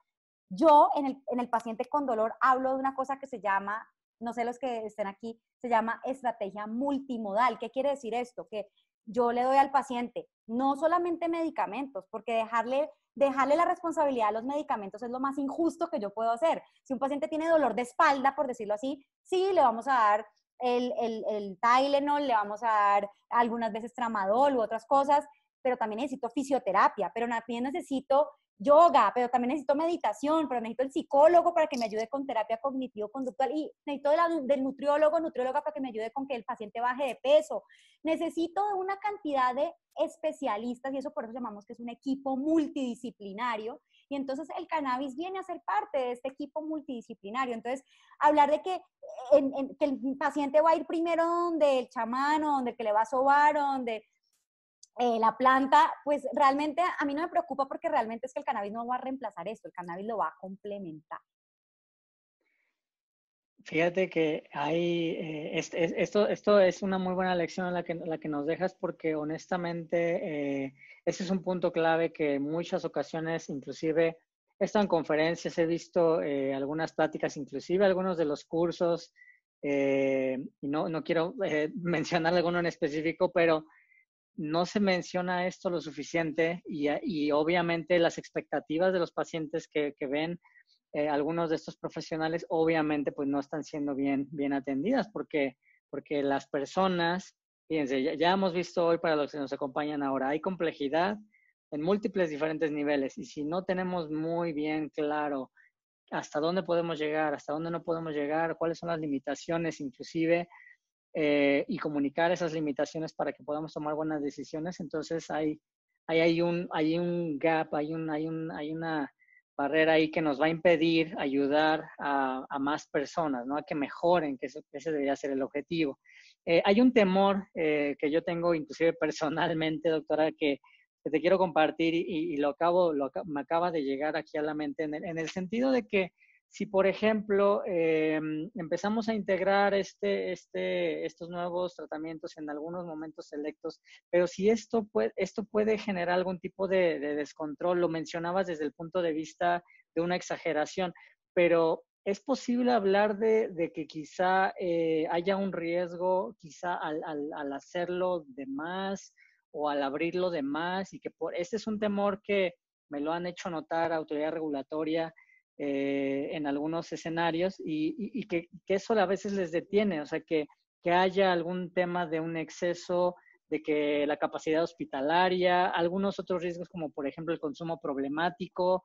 Speaker 2: yo en el, paciente con dolor hablo de una cosa que se llama, no sé los que estén aquí, se llama estrategia multimodal. ¿Qué quiere decir esto? Que yo le doy al paciente no solamente medicamentos, porque dejarle dejarle la responsabilidad a los medicamentos es lo más injusto que yo puedo hacer. Si un paciente tiene dolor de espalda, por decirlo así, sí, le vamos a dar el, el, el Tylenol, le vamos a dar algunas veces tramadol u otras cosas, pero también necesito fisioterapia, pero también necesito yoga, pero también necesito meditación, pero necesito el psicólogo para que me ayude con terapia cognitivo-conductual y necesito del nutriólogo, nutrióloga para que me ayude con que el paciente baje de peso. Necesito una cantidad de especialistas y eso por eso llamamos que es un equipo multidisciplinario. Y entonces el cannabis viene a ser parte de este equipo multidisciplinario. Entonces, hablar de que, el paciente va a ir primero donde el chamán o donde el que le va a sobar o donde eh, la planta, pues realmente a mí no me preocupa porque realmente es que el cannabis no va a reemplazar esto, el cannabis lo va a complementar.
Speaker 1: Fíjate que hay, eh, esto, esto es una muy buena lección la que, la que nos dejas porque honestamente eh, ese es un punto clave que en muchas ocasiones, inclusive he estado en conferencias, he visto algunas pláticas, inclusive algunos de los cursos, y no, no quiero mencionar alguno en específico, pero no se menciona esto lo suficiente y, y obviamente las expectativas de los pacientes que, que ven eh, algunos de estos profesionales obviamente pues no están siendo bien, bien atendidas porque, porque las personas, fíjense, ya hemos visto hoy para los que nos acompañan ahora, hay complejidad en múltiples diferentes niveles y si no tenemos muy bien claro hasta dónde podemos llegar, hasta dónde no podemos llegar, cuáles son las limitaciones inclusive, eh, y comunicar esas limitaciones para que podamos tomar buenas decisiones. Entonces hay, hay, un, hay un gap, hay, un, hay, un, hay una barrera ahí que nos va a impedir ayudar a, más personas, ¿no? A que mejoren, que, ese debería ser el objetivo. Eh, hay un temor eh, que yo tengo, inclusive personalmente, doctora, que, te quiero compartir y, lo acabo, lo, me acaba de llegar aquí a la mente, en el sentido de que si, por ejemplo, eh, empezamos a integrar este, este, estos nuevos tratamientos en algunos momentos selectos, pero si esto puede, esto puede generar algún tipo de, descontrol, lo mencionabas desde el punto de vista de una exageración, pero ¿Es posible hablar de, que quizá eh, haya un riesgo, quizá al, hacerlo de más o al abrirlo de más? Y que este es un temor que me lo han hecho notar autoridad regulatoria, eh, en algunos escenarios y, que, eso a veces les detiene, o sea, que, haya algún tema de un exceso de que la capacidad hospitalaria, algunos otros riesgos como por ejemplo el consumo problemático,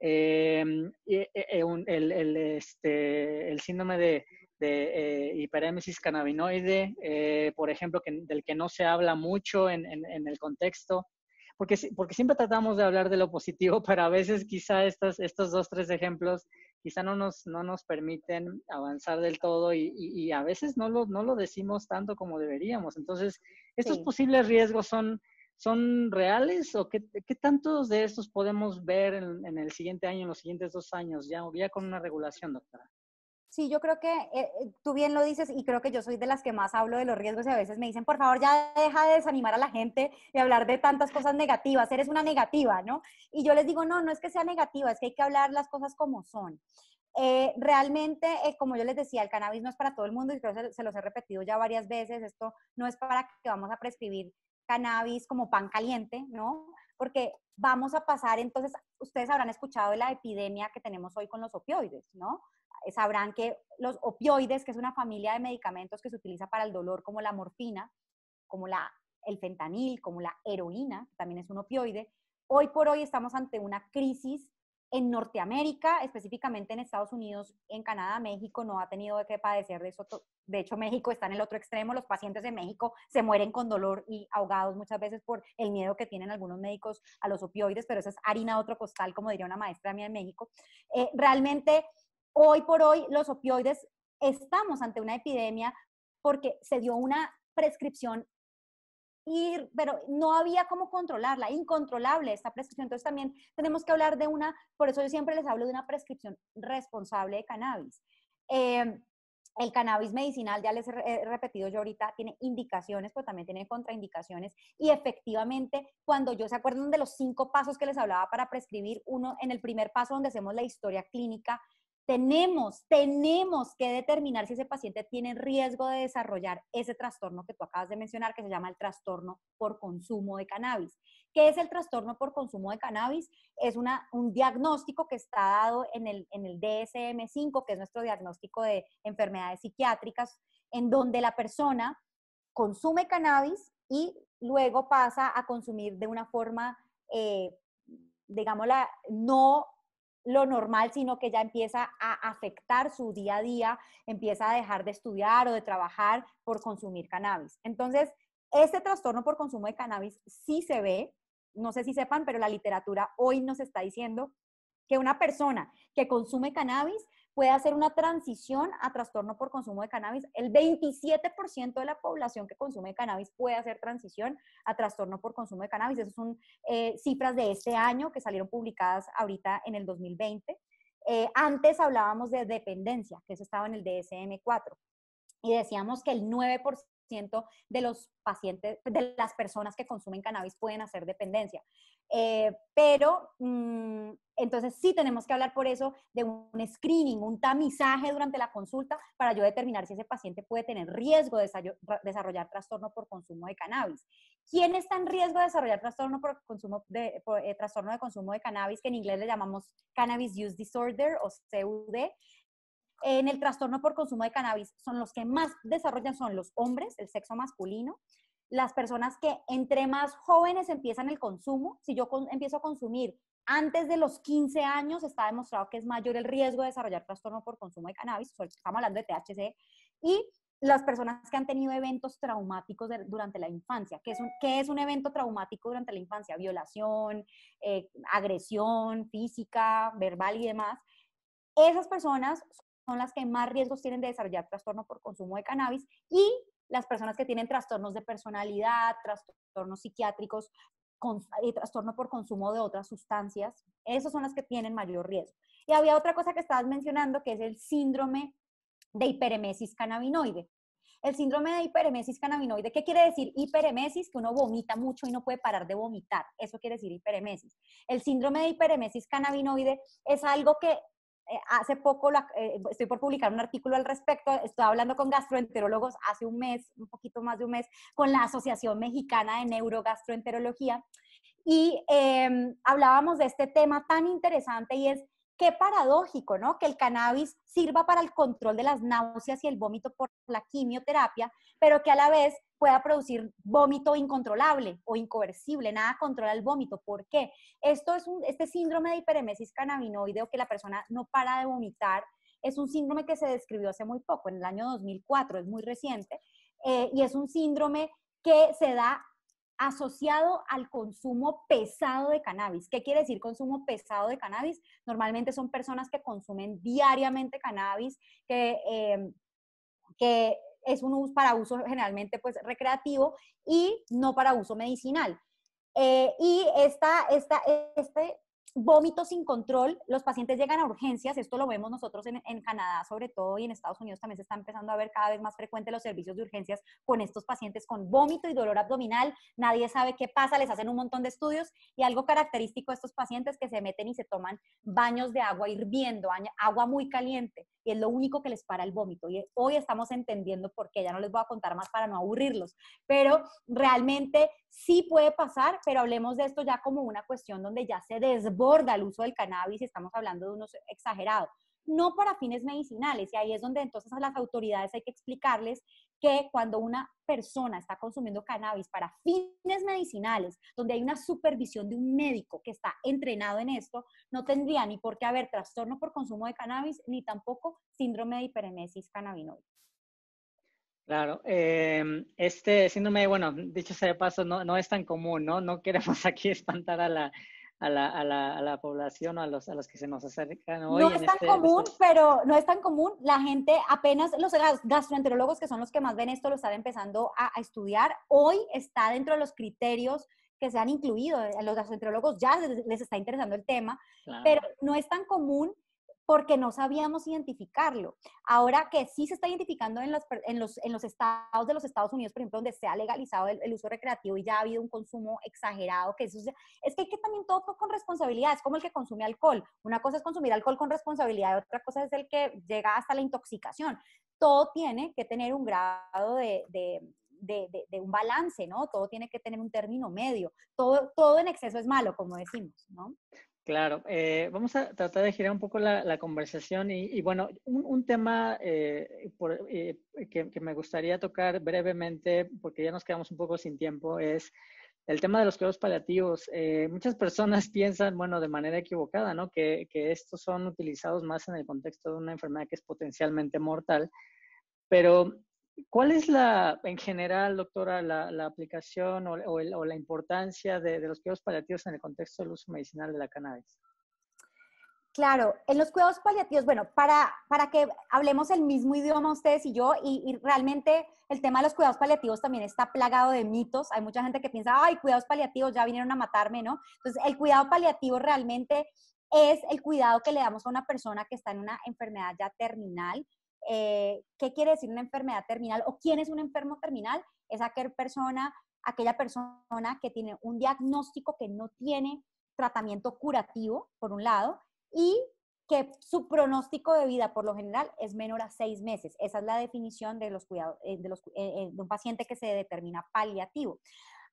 Speaker 1: eh, eh, eh este, el, síndrome de, de canabinoide, hiperémesis por ejemplo, del que no se habla mucho en el contexto porque, siempre tratamos de hablar de lo positivo, pero a veces quizá estos, estos dos, tres ejemplos quizá no nos, no nos permiten avanzar del todo y, a veces no lo, no lo decimos tanto como deberíamos. Entonces, estos posibles riesgos son, son reales o qué, tantos de estos podemos ver en, el siguiente año, en los siguientes dos años, ya, ya con una regulación, doctora?
Speaker 2: Sí, yo creo que eh, eh, tú bien lo dices y creo que yo soy de las que más hablo de los riesgos y a veces me dicen, por favor, ya deja de desanimar a la gente y hablar de tantas cosas negativas, eres una negativa, ¿no? Y yo les digo, no, no es que sea negativa, es que hay que hablar las cosas como son. Eh, realmente, como yo les decía, el cannabis no es para todo el mundo y creo que se, se los he repetido ya varias veces, esto no es para que vamos a prescribir cannabis como pan caliente, ¿no? Porque vamos a pasar, entonces, ustedes habrán escuchado la epidemia que tenemos hoy con los opioides, ¿no? Eh, sabrán que los opioides, que es una familia de medicamentos que se utiliza para el dolor, como la morfina, como la, el fentanil, como la heroína, también es un opioide, hoy por hoy estamos ante una crisis en Norteamérica, específicamente en Estados Unidos, en Canadá, México, no ha tenido que padecer de eso. De hecho, México está en el otro extremo. Los pacientes de México se mueren con dolor y ahogados muchas veces por el miedo que tienen algunos médicos a los opioides, pero eso es harina de otro costal, como diría una maestra mía en México. Eh, realmente hoy por hoy los opioides estamos ante una epidemia porque se dio una prescripción pero no había cómo controlarla, incontrolable esta prescripción. Entonces también tenemos que hablar de una, por eso yo siempre les hablo de una prescripción responsable de cannabis. Em, el cannabis medicinal, ya les he repetido yo ahorita, tiene indicaciones, pero también tiene contraindicaciones. Y efectivamente, cuando yo se acuerdan de los cinco pasos que les hablaba para prescribir, uno en el primer paso donde hacemos la historia clínica, tenemos, tenemos que determinar si ese paciente tiene riesgo de desarrollar ese trastorno que tú acabas de mencionar, que se llama el trastorno por consumo de cannabis. ¿Qué es el trastorno por consumo de cannabis? Es una, un diagnóstico que está dado en el, DSM5, que es nuestro diagnóstico de enfermedades psiquiátricas, en donde la persona consume cannabis y luego pasa a consumir de una forma, eh, digámosla, no lo normal, sino que ya empieza a afectar su día a día, empieza a dejar de estudiar o de trabajar por consumir cannabis. Entonces, este trastorno por consumo de cannabis sí se ve, no sé si sepan, pero la literatura hoy nos está diciendo que una persona que consume cannabis puede hacer una transición a trastorno por consumo de cannabis. El 27% de la población que consume cannabis puede hacer transición a trastorno por consumo de cannabis. Esas son eh, cifras de este año que salieron publicadas ahorita en el 2020. Eh, antes hablábamos de dependencia, que eso estaba en el DSM-4, y decíamos que el 9% de los pacientes, de las personas que consumen cannabis pueden hacer dependencia. Eh, pero mm, entonces sí tenemos que hablar por eso de un screening, un tamizaje durante la consulta para yo determinar si ese paciente puede tener riesgo de desarrollar trastorno por consumo de cannabis. ¿Quién está en riesgo de desarrollar trastorno por consumo de, eh, trastorno de consumo de cannabis, que en inglés le llamamos Cannabis Use Disorder o CUD? En el trastorno por consumo de cannabis son los que más desarrollan, son los hombres, el sexo masculino, las personas que entre más jóvenes empiezan el consumo, si yo empiezo a consumir antes de los 15 años, está demostrado que es mayor el riesgo de desarrollar trastorno por consumo de cannabis, estamos hablando de THC, y las personas que han tenido eventos traumáticos durante la infancia. ¿Qué es, un, es un evento traumático durante la infancia? Violación, eh, agresión física, verbal y demás. Esas personas son las que más riesgos tienen de desarrollar trastorno por consumo de cannabis y las personas que tienen trastornos de personalidad, trastornos psiquiátricos, y eh, trastorno por consumo de otras sustancias, esas son las que tienen mayor riesgo. Y había otra cosa que estabas mencionando, que es el síndrome de hiperemesis cannabinoide. El síndrome de hiperemesis cannabinoide, ¿qué quiere decir hiperemesis? Que uno vomita mucho y no puede parar de vomitar. Eso quiere decir hiperemesis. El síndrome de hiperemesis cannabinoide es algo que eh, hace poco eh, estoy por publicar un artículo al respecto, estoy hablando con gastroenterólogos hace un mes, un poquito más de un mes, con la Asociación Mexicana de Neurogastroenterología y em, hablábamos de este tema tan interesante y es Qué paradójico, ¿no? Que el cannabis sirva para el control de las náuseas y el vómito por la quimioterapia, pero que a la vez pueda producir vómito incontrolable o incoercible, nada controla el vómito. ¿Por qué? Esto es un, este síndrome de hiperemesis cannabinoide o que la persona no para de vomitar, es un síndrome que se describió hace muy poco, en el año 2004, es muy reciente, eh, y es un síndrome que se da asociado al consumo pesado de cannabis. ¿Qué quiere decir consumo pesado de cannabis? Normalmente son personas que consumen diariamente cannabis, que, em, que es un uso para uso generalmente pues recreativo y no para uso medicinal. Eh, y esta, esta, este vómito sin control, los pacientes llegan a urgencias, esto lo vemos nosotros en, en, Canadá sobre todo y en Estados Unidos también se está empezando a ver cada vez más frecuente los servicios de urgencias con estos pacientes con vómito y dolor abdominal, nadie sabe qué pasa, les hacen un montón de estudios y algo característico de estos pacientes que se meten y se toman baños de agua hirviendo, agua muy caliente y es lo único que les para el vómito. Y hoy estamos entendiendo por qué, ya no les voy a contar más para no aburrirlos, pero realmente sí puede pasar, pero hablemos de esto ya como una cuestión donde ya se desborda el uso del cannabis y estamos hablando de unos exagerados no para fines medicinales. Y ahí es donde entonces a las autoridades hay que explicarles que cuando una persona está consumiendo cannabis para fines medicinales, donde hay una supervisión de un médico que está entrenado en esto, no tendría ni por qué haber trastorno por consumo de cannabis ni tampoco síndrome de hiperemesis cannabinoide.
Speaker 1: Claro, em, este síndrome, bueno, dicho sea de paso, no, no es tan común, ¿no? No queremos aquí espantar a la, a la, a la, a la población, a los, a los que se nos acercan hoy. No es tan este común,
Speaker 2: pero no es tan común. La gente, apenas los gastroenterólogos, que son los que más ven esto, lo están empezando a, estudiar. Hoy está dentro de los criterios que se han incluido. A los gastroenterólogos ya les, está interesando el tema, pero no es tan común porque no sabíamos identificarlo. Ahora que sí se está identificando en, en, los, en los estados de los Estados Unidos, por ejemplo, donde se ha legalizado el, uso recreativo y ya ha habido un consumo exagerado, que eso, es que hay que también todo con responsabilidad, es como el que consume alcohol. Una cosa es consumir alcohol con responsabilidad, otra cosa es el que llega hasta la intoxicación. Todo tiene que tener un grado de, de, de, de, un balance, ¿no? Todo tiene que tener un término medio. Todo, todo en exceso es malo, como decimos, ¿no?
Speaker 1: Claro, eh, vamos a tratar de girar un poco la, conversación y, bueno, un, tema eh, eh, que, me gustaría tocar brevemente, porque ya nos quedamos un poco sin tiempo, es el tema de los cuidados paliativos. muchas personas piensan, bueno, de manera equivocada, ¿no? que estos son utilizados más en el contexto de una enfermedad que es potencialmente mortal, pero ¿Cuál es la, en general, doctora, la, aplicación o, la importancia de, los cuidados paliativos en el contexto del uso medicinal de la cannabis?
Speaker 2: Claro, en los cuidados paliativos, bueno, para, para que hablemos el mismo idioma ustedes y yo, y, realmente el tema de los cuidados paliativos también está plagado de mitos. Hay mucha gente que piensa, ay, cuidados paliativos, ya vinieron a matarme, ¿no? Entonces, el cuidado paliativo realmente es el cuidado que le damos a una persona que está en una enfermedad ya terminal, eh, qué quiere decir una enfermedad terminal o quién es un enfermo terminal, es aquella persona, aquella persona que tiene un diagnóstico que no tiene tratamiento curativo, por un lado, y que su pronóstico de vida por lo general es menor a seis meses. Esa es la definición de, los cuidados, eh, eh, de un paciente que se determina paliativo.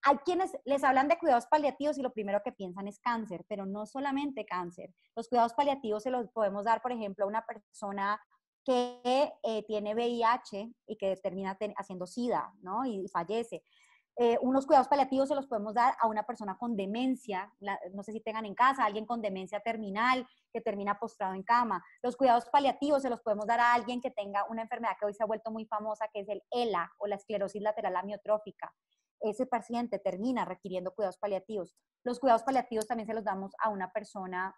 Speaker 2: Hay quienes les hablan de cuidados paliativos y lo primero que piensan es cáncer, pero no solamente cáncer. Los cuidados paliativos se los podemos dar, por ejemplo, a una persona que eh, tiene VIH y que termina haciendo SIDA, ¿no? Y, fallece. Eh, unos cuidados paliativos se los podemos dar a una persona con demencia, no sé si tengan en casa, alguien con demencia terminal que termina postrado en cama. Los cuidados paliativos se los podemos dar a alguien que tenga una enfermedad que hoy se ha vuelto muy famosa, que es el ELA o la esclerosis lateral amiotrófica. Ese paciente termina requiriendo cuidados paliativos. Los cuidados paliativos también se los damos a una persona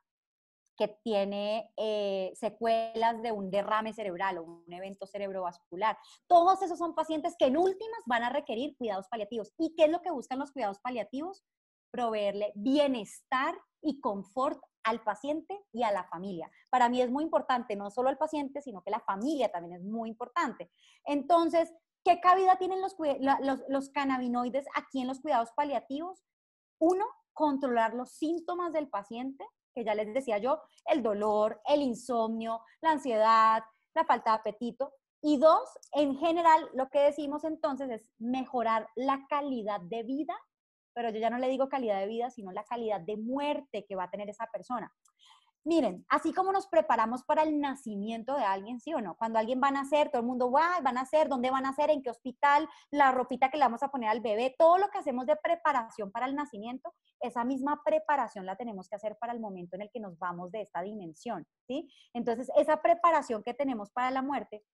Speaker 2: que tiene eh, secuelas de un derrame cerebral o un evento cerebrovascular. Todos esos son pacientes que en últimas van a requerir cuidados paliativos. ¿Y qué es lo que buscan los cuidados paliativos? Proveerle bienestar y confort al paciente y a la familia. Para mí es muy importante, no solo al paciente, sino que la familia también es muy importante. Entonces, ¿qué cabida tienen los, los, los cannabinoides aquí en los cuidados paliativos? Uno, controlar los síntomas del paciente que ya les decía yo, el dolor, el insomnio, la ansiedad, la falta de apetito. Y dos, en general, lo que decimos entonces es mejorar la calidad de vida, pero yo ya no le digo calidad de vida, sino la calidad de muerte que va a tener esa persona. Miren, así como nos preparamos para el nacimiento de alguien, ¿sí o no? Cuando alguien va a nacer, todo el mundo, va, van a nacer, ¿dónde van a nacer? ¿En qué hospital? La ropita que le vamos a poner al bebé, todo lo que hacemos de preparación para el nacimiento, esa misma preparación la tenemos que hacer para el momento en el que nos vamos de esta dimensión, ¿sí? Entonces, esa preparación que tenemos para la muerte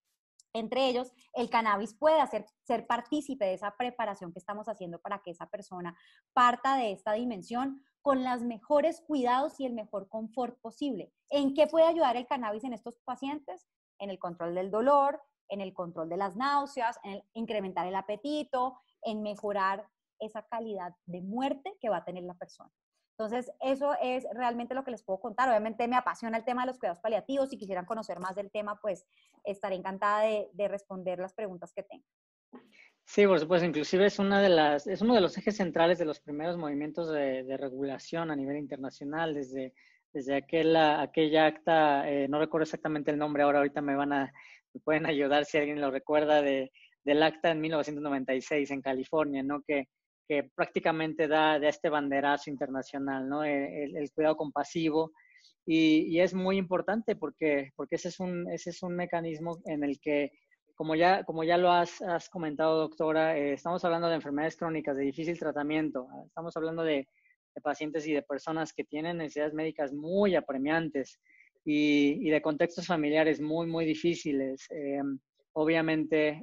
Speaker 2: entre ellos, el cannabis puede ser partícipe de esa preparación que estamos haciendo para que esa persona parta de esta dimensión con los mejores cuidados y el mejor confort posible. ¿En qué puede ayudar el cannabis en estos pacientes? En el control del dolor, en el control de las náuseas, en incrementar el apetito, en mejorar esa calidad de muerte que va a tener la persona. Entonces, eso es realmente lo que les puedo contar. Obviamente me apasiona el tema de los cuidados paliativos. Si quisieran conocer más del tema, pues estaré encantada de, responder las preguntas que tengan.
Speaker 1: Sí, por supuesto. Inclusive es, una de las, es uno de los ejes centrales de los primeros movimientos de, regulación a nivel internacional, desde, desde aquel, aquella acta, eh, no recuerdo exactamente el nombre ahora, ahorita me van a, me pueden ayudar si alguien lo recuerda, de, del acta en 1996 en California, ¿no? Que, que prácticamente da, de este banderazo internacional, ¿no? Eh, el, cuidado compasivo. Y, es muy importante porque, porque ese, es un, ese es un mecanismo en el que, como ya, como ya lo has, comentado, doctora, eh, estamos hablando de enfermedades crónicas, de difícil tratamiento, ah, estamos hablando de, pacientes y de personas que tienen necesidades médicas muy apremiantes y, de contextos familiares muy, muy difíciles. Eh, obviamente,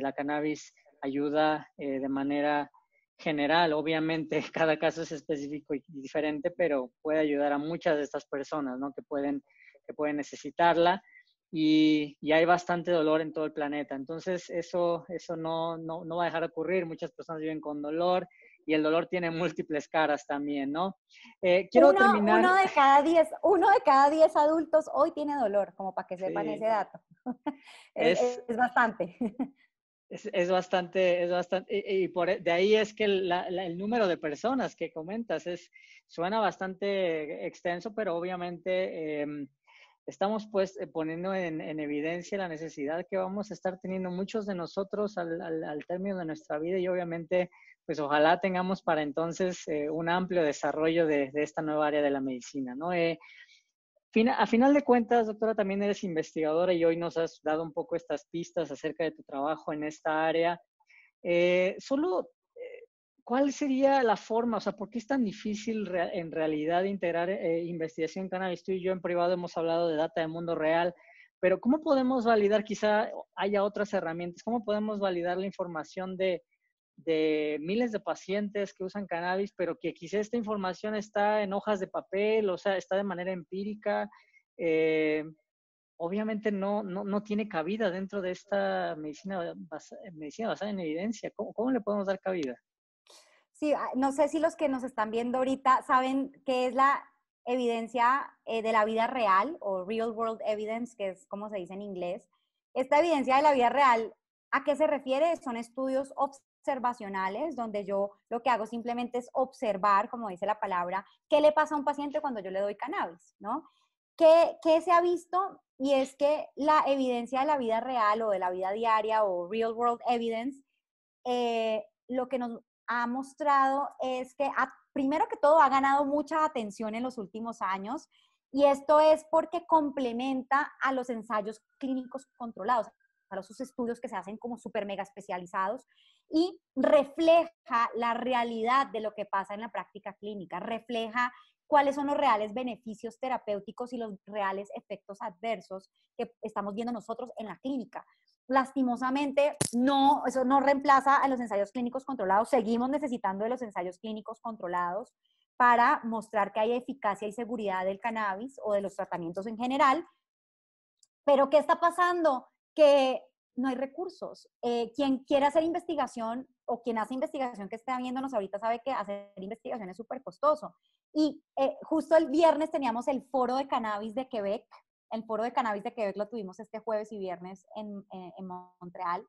Speaker 1: la cannabis ayuda de manera general. Obviamente, cada caso es específico y diferente, pero puede ayudar a muchas de estas personas, ¿no? Que pueden, que pueden necesitarla. Y, y hay bastante dolor en todo el planeta. Entonces, eso, eso no, no, va a dejar de ocurrir. Muchas personas viven con dolor y el dolor tiene múltiples caras también, ¿no? Eh, quiero uno, terminar. Uno de
Speaker 2: cada diez, uno de cada diez adultos hoy tiene dolor, como para que sepan ese dato. es, es, bastante.
Speaker 1: es, bastante, es bastante, y, por, e, de ahí es que la, el número de personas que comentas es, suena bastante extenso, pero obviamente em, estamos pues eh, poniendo en, en, evidencia la necesidad que vamos a estar teniendo muchos de nosotros al, al, término de nuestra vida y obviamente pues ojalá tengamos para entonces eh, un amplio desarrollo de, de, esta nueva área de la medicina, ¿no? Eh, a final de cuentas, doctora, también eres investigadora y hoy nos has dado un poco estas pistas acerca de tu trabajo en esta área. Eh, solo, eh, ¿cuál sería la forma? O sea, ¿por qué es tan difícil en realidad integrar eh, investigación en cannabis? Tú y yo en privado hemos hablado de data de mundo real, pero ¿cómo podemos validar? Quizá haya otras herramientas. ¿Cómo podemos validar la información de de miles de pacientes que usan cannabis, pero que quizá esta información está en hojas de papel, o sea, está de manera empírica, eh, obviamente no, no, no, tiene cabida dentro de esta medicina, medicina basada en evidencia. ¿Cómo, le podemos dar cabida?
Speaker 2: Sí, ah, no sé si los que nos están viendo ahorita saben qué es la evidencia eh, de la vida real o real world evidence, que es como se dice en inglés. Esta evidencia de la vida real ¿A qué se refiere? Son estudios observacionales, donde yo lo que hago simplemente es observar, como dice la palabra, qué le pasa a un paciente cuando yo le doy cannabis, ¿no? ¿Qué, qué se ha visto? Y es que la evidencia de la vida real o de la vida diaria o real world evidence, eh, lo que nos ha mostrado es que, primero que todo, ha ganado mucha atención en los últimos años. Y esto es porque complementa a los ensayos clínicos controlados, a los estudios que se hacen como súper mega especializados y refleja la realidad de lo que pasa en la práctica clínica, refleja cuáles son los reales beneficios terapéuticos y los reales efectos adversos que estamos viendo nosotros en la clínica. Lastimosamente, no, eso no reemplaza a los ensayos clínicos controlados, seguimos necesitando de los ensayos clínicos controlados para mostrar que hay eficacia y seguridad del cannabis o de los tratamientos en general. Pero ¿qué está pasando? Que no hay recursos. Eh, quien quiera hacer investigación o quien hace investigación que está viéndonos ahorita sabe que hacer investigación es súper costoso. Y eh, justo el viernes teníamos el foro de cannabis de Quebec. El foro de cannabis de Quebec lo tuvimos este jueves y viernes en, eh, Montreal.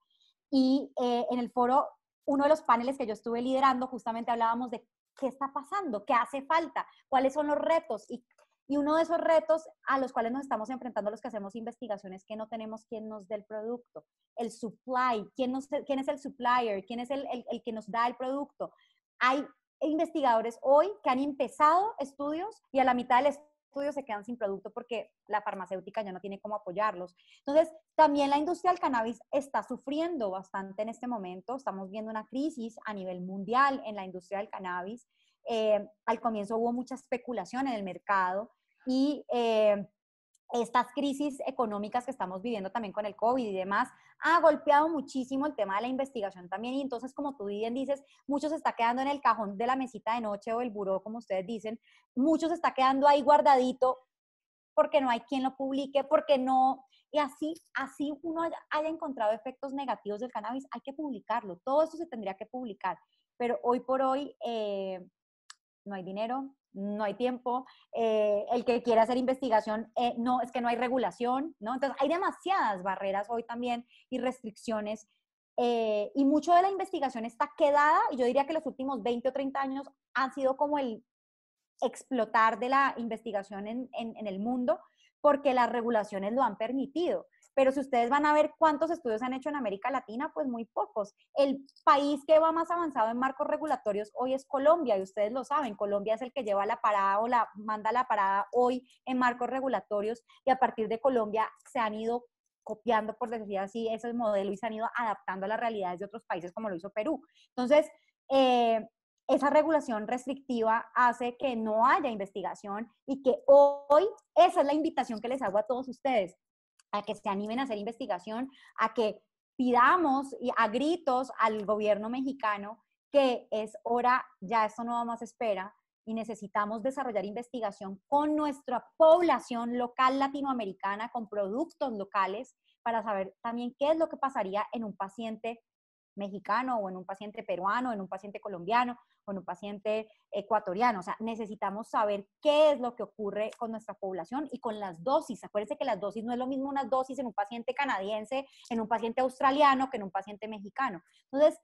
Speaker 2: Y en el foro, uno de los paneles que yo estuve liderando, justamente hablábamos de qué está pasando, qué hace falta, cuáles son los retos y y uno de esos retos a los cuales nos estamos enfrentando los que hacemos investigaciones que no tenemos quién nos dé el producto, el supply, quién, nos, quién es el supplier, quién es el, el, que nos da el producto. Hay investigadores hoy que han empezado estudios y a la mitad del estudio se quedan sin producto porque la farmacéutica ya no tiene cómo apoyarlos. Entonces, también la industria del cannabis está sufriendo bastante en este momento. Estamos viendo una crisis a nivel mundial en la industria del cannabis. Eh, al comienzo hubo mucha especulación en el mercado y eh, estas crisis económicas que estamos viviendo también con el COVID y demás, ha golpeado muchísimo el tema de la investigación también. Y entonces, como tú bien dices, muchos está quedando en el cajón de la mesita de noche o el buró, como ustedes dicen, muchos está quedando ahí guardadito porque no hay quien lo publique, porque no, y así, así uno haya, encontrado efectos negativos del cannabis, hay que publicarlo, todo eso se tendría que publicar, pero hoy por hoy eh, no hay dinero, no hay tiempo, eh, el que quiera hacer investigación, eh, no, es que no hay regulación, ¿no? Entonces, hay demasiadas barreras hoy también y restricciones. Eh, y mucho de la investigación está quedada, y yo diría que los últimos 20 o 30 años han sido como el explotar de la investigación en el mundo, porque las regulaciones lo han permitido pero si ustedes van a ver cuántos estudios han hecho en América Latina, pues muy pocos. El país que va más avanzado en marcos regulatorios hoy es Colombia, y ustedes lo saben, Colombia es el que lleva la parada o la manda la parada hoy en marcos regulatorios, y a partir de Colombia se han ido copiando, por decir así, ese modelo y se han ido adaptando a las realidades de otros países como lo hizo Perú. Entonces, eh, esa regulación restrictiva hace que no haya investigación y que hoy esa es la invitación que les hago a todos ustedes a que se animen a hacer investigación, a que pidamos a gritos al gobierno mexicano que es hora, ya esto no va más espera, y necesitamos desarrollar investigación con nuestra población local latinoamericana, con productos locales, para saber también qué es lo que pasaría en un paciente mexicano o en un paciente peruano, en un paciente colombiano o en un paciente ecuatoriano. O sea, necesitamos saber qué es lo que ocurre con nuestra población y con las dosis. Acuérdense que las dosis no es lo mismo unas dosis en un paciente canadiense, en un paciente australiano que en un paciente mexicano. Entonces,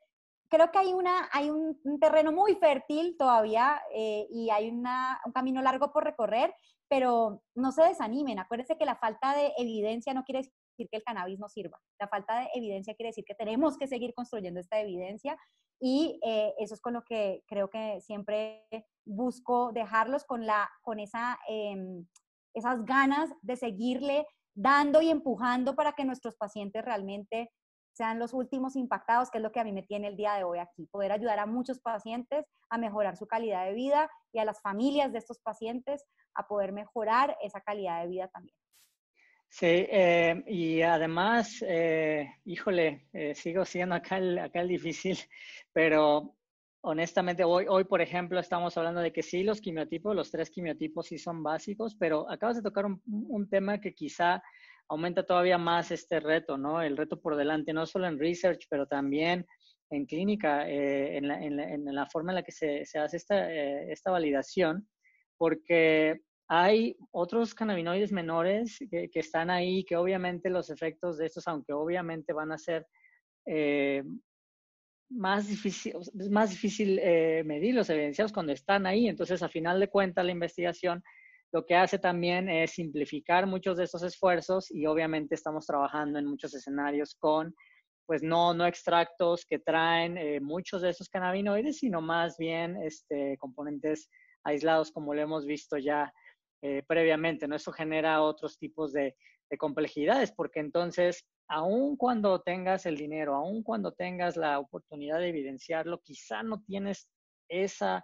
Speaker 2: creo que hay, una, hay un, terreno muy fértil todavía eh, y hay una, un camino largo por recorrer, pero no se desanimen. Acuérdense que la falta de evidencia no quiere decir que el cannabis no sirva. La falta de evidencia quiere decir que tenemos que seguir construyendo esta evidencia y eh, eso es con lo que creo que siempre busco dejarlos con, la, con esa, em, esas ganas de seguirle dando y empujando para que nuestros pacientes realmente sean los últimos impactados, que es lo que a mí me tiene el día de hoy aquí, poder ayudar a muchos pacientes a mejorar su calidad de vida y a las familias de estos pacientes a poder mejorar esa calidad de vida también.
Speaker 1: Sí, eh, y además, eh, híjole, eh, sigo siendo acá el, acá el difícil, pero honestamente hoy, hoy, por ejemplo, estamos hablando de que sí, los quimiotipos, los tres quimiotipos sí son básicos, pero acabas de tocar un, un tema que quizá aumenta todavía más este reto, ¿no? El reto por delante, no solo en research, pero también en clínica, en la, en, en, la, forma en la que se, se hace esta, esta validación, porque hay otros cannabinoides menores que, están ahí, que obviamente los efectos de estos, aunque obviamente van a ser eh, pues, más difícil, más difícil eh, medirlos, evidenciados cuando están ahí. Entonces, a final de cuentas, la investigación lo que hace también es simplificar muchos de estos esfuerzos y obviamente estamos trabajando en muchos escenarios con, pues no, no extractos que traen eh, muchos de esos cannabinoides, sino más bien este, componentes aislados, como lo hemos visto ya eh, previamente, ¿no? Eso genera otros tipos de, complejidades, porque entonces, aun cuando tengas el dinero, aun cuando tengas la oportunidad de evidenciarlo, quizá no tienes esa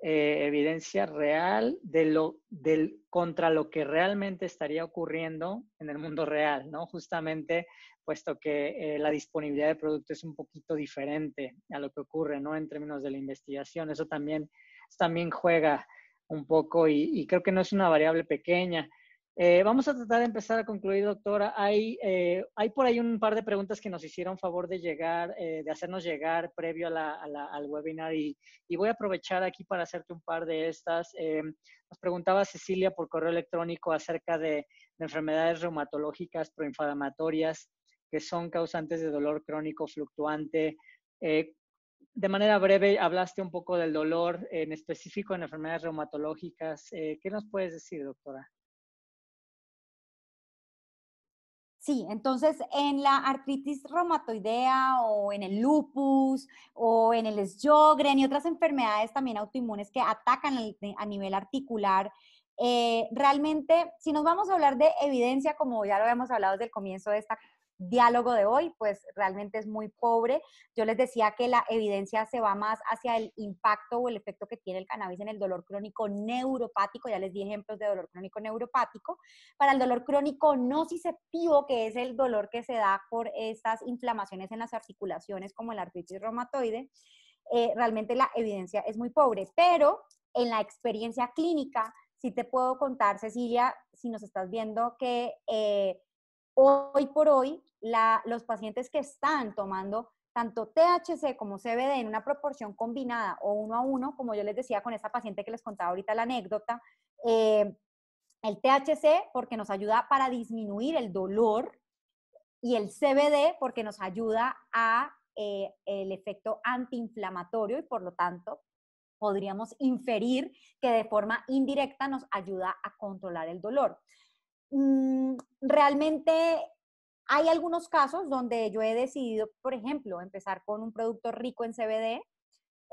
Speaker 1: eh, evidencia real de lo, del, contra lo que realmente estaría ocurriendo en el mundo real, ¿no? Justamente puesto que eh, la disponibilidad de producto es un poquito diferente a lo que ocurre, ¿no? En términos de la investigación, eso también, también juega un poco y, creo que no es una variable pequeña. Eh, vamos a tratar de empezar a concluir, doctora. Hay, eh, hay por ahí un par de preguntas que nos hicieron favor de llegar, eh, de hacernos llegar previo al webinar y, voy a aprovechar aquí para hacerte un par de estas. nos preguntaba Cecilia por correo electrónico acerca de, de enfermedades reumatológicas proinflamatorias que son causantes de dolor crónico fluctuante de manera breve hablaste un poco del dolor, en específico en enfermedades reumatológicas. Eh, ¿Qué nos puedes decir, doctora?
Speaker 2: Sí, entonces en la artritis reumatoidea o en el lupus o en el Sjogren y otras enfermedades también autoinmunes que atacan a nivel articular, eh, realmente si nos vamos a hablar de evidencia, como ya lo hemos hablado desde el comienzo de esta diálogo de hoy, pues realmente es muy pobre. Yo les decía que la evidencia se va más hacia el impacto o el efecto que tiene el cannabis en el dolor crónico neuropático, ya les di ejemplos de dolor crónico neuropático. Para el dolor crónico no nociceptivo, que es el dolor que se da por estas inflamaciones en las articulaciones como el artritis reumatoide, eh, realmente la evidencia es muy pobre, pero en la experiencia clínica sí te puedo contar, Cecilia, si nos estás viendo, que... Eh, hoy por hoy los pacientes que están tomando tanto THC como CBD en una proporción combinada o uno a uno, como yo les decía con esta paciente que les contaba ahorita la anécdota, eh, el THC porque nos ayuda para disminuir el dolor y el CBD porque nos ayuda a eh, el efecto antiinflamatorio y por lo tanto podríamos inferir que de forma indirecta nos ayuda a controlar el dolor. Mm, realmente hay algunos casos donde yo he decidido, por ejemplo, empezar con un producto rico en CBD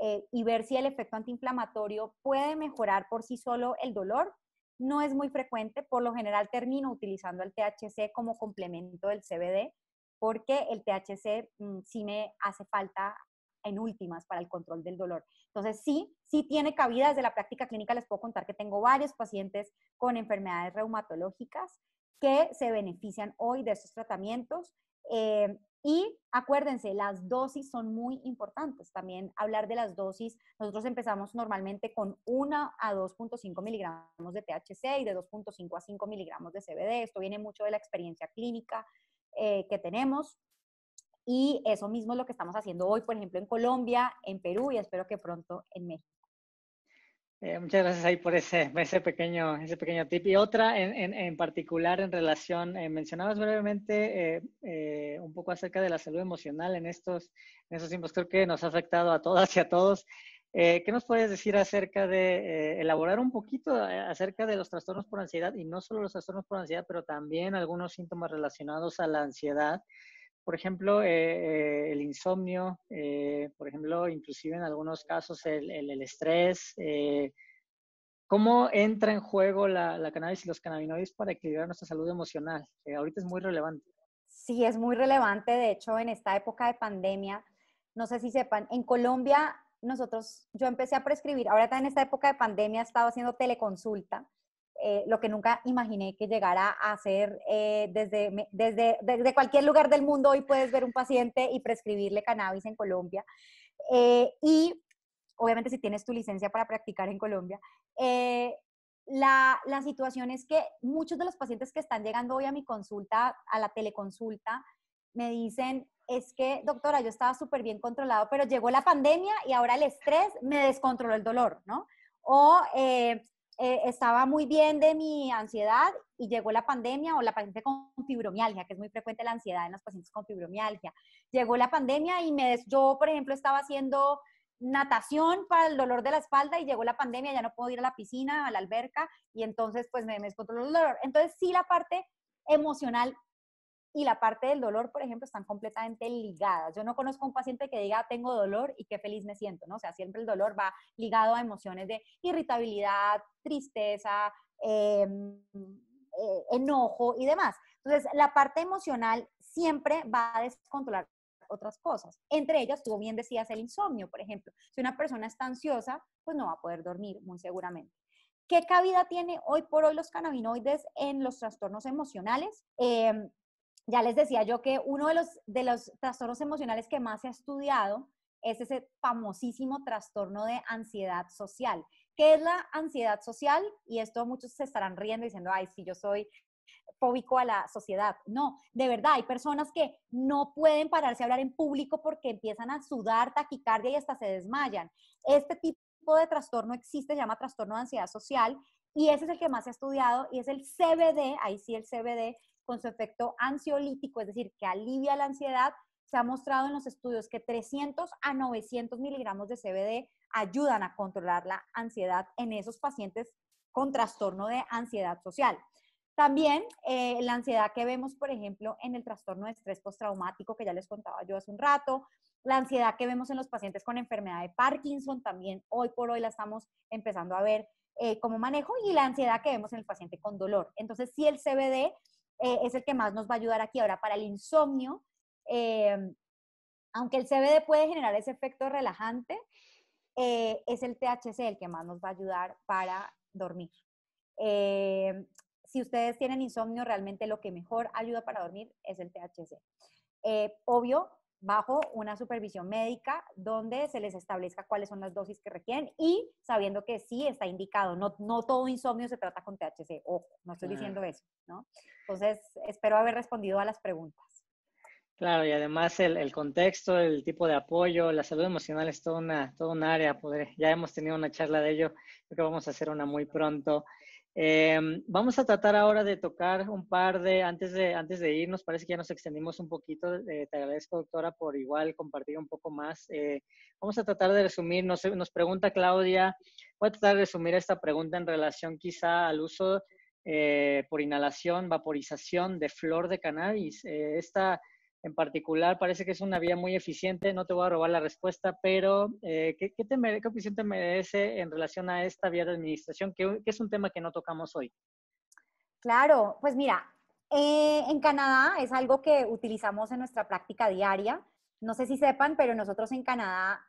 Speaker 2: eh, y ver si el efecto antiinflamatorio puede mejorar por sí solo el dolor. No es muy frecuente, por lo general termino utilizando el THC como complemento del CBD porque el THC mm, sí me hace falta en últimas para el control del dolor. Entonces, sí, sí tiene cabida. Desde la práctica clínica les puedo contar que tengo varios pacientes con enfermedades reumatológicas que se benefician hoy de estos tratamientos. Eh, y acuérdense, las dosis son muy importantes. También hablar de las dosis, nosotros empezamos normalmente con 1 a 2.5 miligramos de THC y de 2.5 a 5 miligramos de CBD. Esto viene mucho de la experiencia clínica eh, que tenemos. Y eso mismo es lo que estamos haciendo hoy, por ejemplo, en Colombia, en Perú y espero que pronto en México.
Speaker 1: Eh, muchas gracias ahí por ese, ese, pequeño, ese pequeño tip. Y otra en, en, en particular en relación, eh, mencionabas brevemente eh, un poco acerca de la salud emocional en estos, esos tiempos, creo que nos ha afectado a todas y a todos. ¿Qué nos puedes decir acerca de, elaborar un poquito acerca de los trastornos por ansiedad y no solo los trastornos por ansiedad, pero también algunos síntomas relacionados a la ansiedad? por ejemplo, eh, el insomnio, eh, por ejemplo, inclusive en algunos casos el, estrés. Eh, ¿Cómo entra en juego la, cannabis y los cannabinoides para equilibrar nuestra salud emocional? Que ahorita es muy relevante.
Speaker 2: Sí, es muy relevante. De hecho, en esta época de pandemia, no sé si sepan, en Colombia nosotros, yo empecé a prescribir, ahora en esta época de pandemia he estado haciendo teleconsulta eh, lo que nunca imaginé que llegara a hacer eh, desde, desde, cualquier lugar del mundo. Hoy puedes ver un paciente y prescribirle cannabis en Colombia. Eh, y obviamente si tienes tu licencia para practicar en Colombia. La, situación es que muchos de los pacientes que están llegando hoy a mi consulta, a la teleconsulta, me dicen, es que, doctora, yo estaba súper bien controlado, pero llegó la pandemia y ahora el estrés me descontroló el dolor, ¿no? O eh, estaba muy bien de mi ansiedad y llegó la pandemia o la paciente con fibromialgia, que es muy frecuente la ansiedad en las pacientes con fibromialgia. Llegó la pandemia y me, yo, por ejemplo, estaba haciendo natación para el dolor de la espalda y llegó la pandemia, ya no puedo ir a la piscina, a la alberca y entonces pues me, me descontroló el dolor. Entonces sí la parte emocional y la parte del dolor, por ejemplo, están completamente ligadas. Yo no conozco un paciente que diga tengo dolor y qué feliz me siento, ¿no? O sea, siempre el dolor va ligado a emociones de irritabilidad, tristeza, em, eh, enojo y demás. Entonces, la parte emocional siempre va a descontrolar otras cosas. Entre ellas, tú bien decías, el insomnio, por ejemplo. Si una persona está ansiosa, pues no va a poder dormir, muy seguramente. ¿Qué cabida tiene hoy por hoy los cannabinoides en los trastornos emocionales? Em, ya les decía yo que uno de los, de los trastornos emocionales que más se ha estudiado es ese famosísimo trastorno de ansiedad social. ¿Qué es la ansiedad social? Y esto muchos se estarán riendo diciendo, ay, si yo soy fóbico a la sociedad. No, de verdad, hay personas que no pueden pararse a hablar en público porque empiezan a sudar, taquicardia y hasta se desmayan. Este tipo de trastorno existe, se llama trastorno de ansiedad social, y ese es el que más se ha estudiado y es el CBD, ahí sí el CBD con su efecto ansiolítico, es decir, que alivia la ansiedad, se ha mostrado en los estudios que 300 a 900 miligramos de CBD ayudan a controlar la ansiedad en esos pacientes con trastorno de ansiedad social. También eh, la ansiedad que vemos, por ejemplo, en el trastorno de estrés postraumático, que ya les contaba yo hace un rato, la ansiedad que vemos en los pacientes con enfermedad de Parkinson, también hoy por hoy la estamos empezando a ver eh, como manejo, y la ansiedad que vemos en el paciente con dolor. Entonces, si el CBD eh, es el que más nos va a ayudar aquí. Ahora, para el insomnio, eh, aunque el CBD puede generar ese efecto relajante, eh, es el THC el que más nos va a ayudar para dormir. si ustedes tienen insomnio, realmente lo que mejor ayuda para dormir es el THC. obvio, bajo una supervisión médica donde se les establezca cuáles son las dosis que requieren y sabiendo que sí está indicado. No, no todo insomnio se trata con THC, ojo, no estoy diciendo eso, ¿no? Entonces, espero haber respondido a las preguntas.
Speaker 1: Claro, y además el, el contexto, el tipo de apoyo, la salud emocional es toda una, un área. ya hemos tenido una charla de ello, creo que vamos a hacer una muy pronto. Em, vamos a tratar ahora de tocar un par de, antes de, antes de irnos, parece que ya nos extendimos un poquito, eh, te agradezco doctora por igual compartir un poco más. Eh, vamos a tratar de resumir, nos, nos, pregunta Claudia, voy a tratar de resumir esta pregunta en relación quizá al uso eh, por inhalación, vaporización de flor de cannabis. esta en particular. Parece que es una vía muy eficiente, no te voy a robar la respuesta, pero eh, ¿qué, qué, te, opinión te merece en relación a esta vía de administración, que, es un tema que no tocamos hoy?
Speaker 2: Claro, pues mira, eh, en Canadá es algo que utilizamos en nuestra práctica diaria. No sé si sepan, pero nosotros en Canadá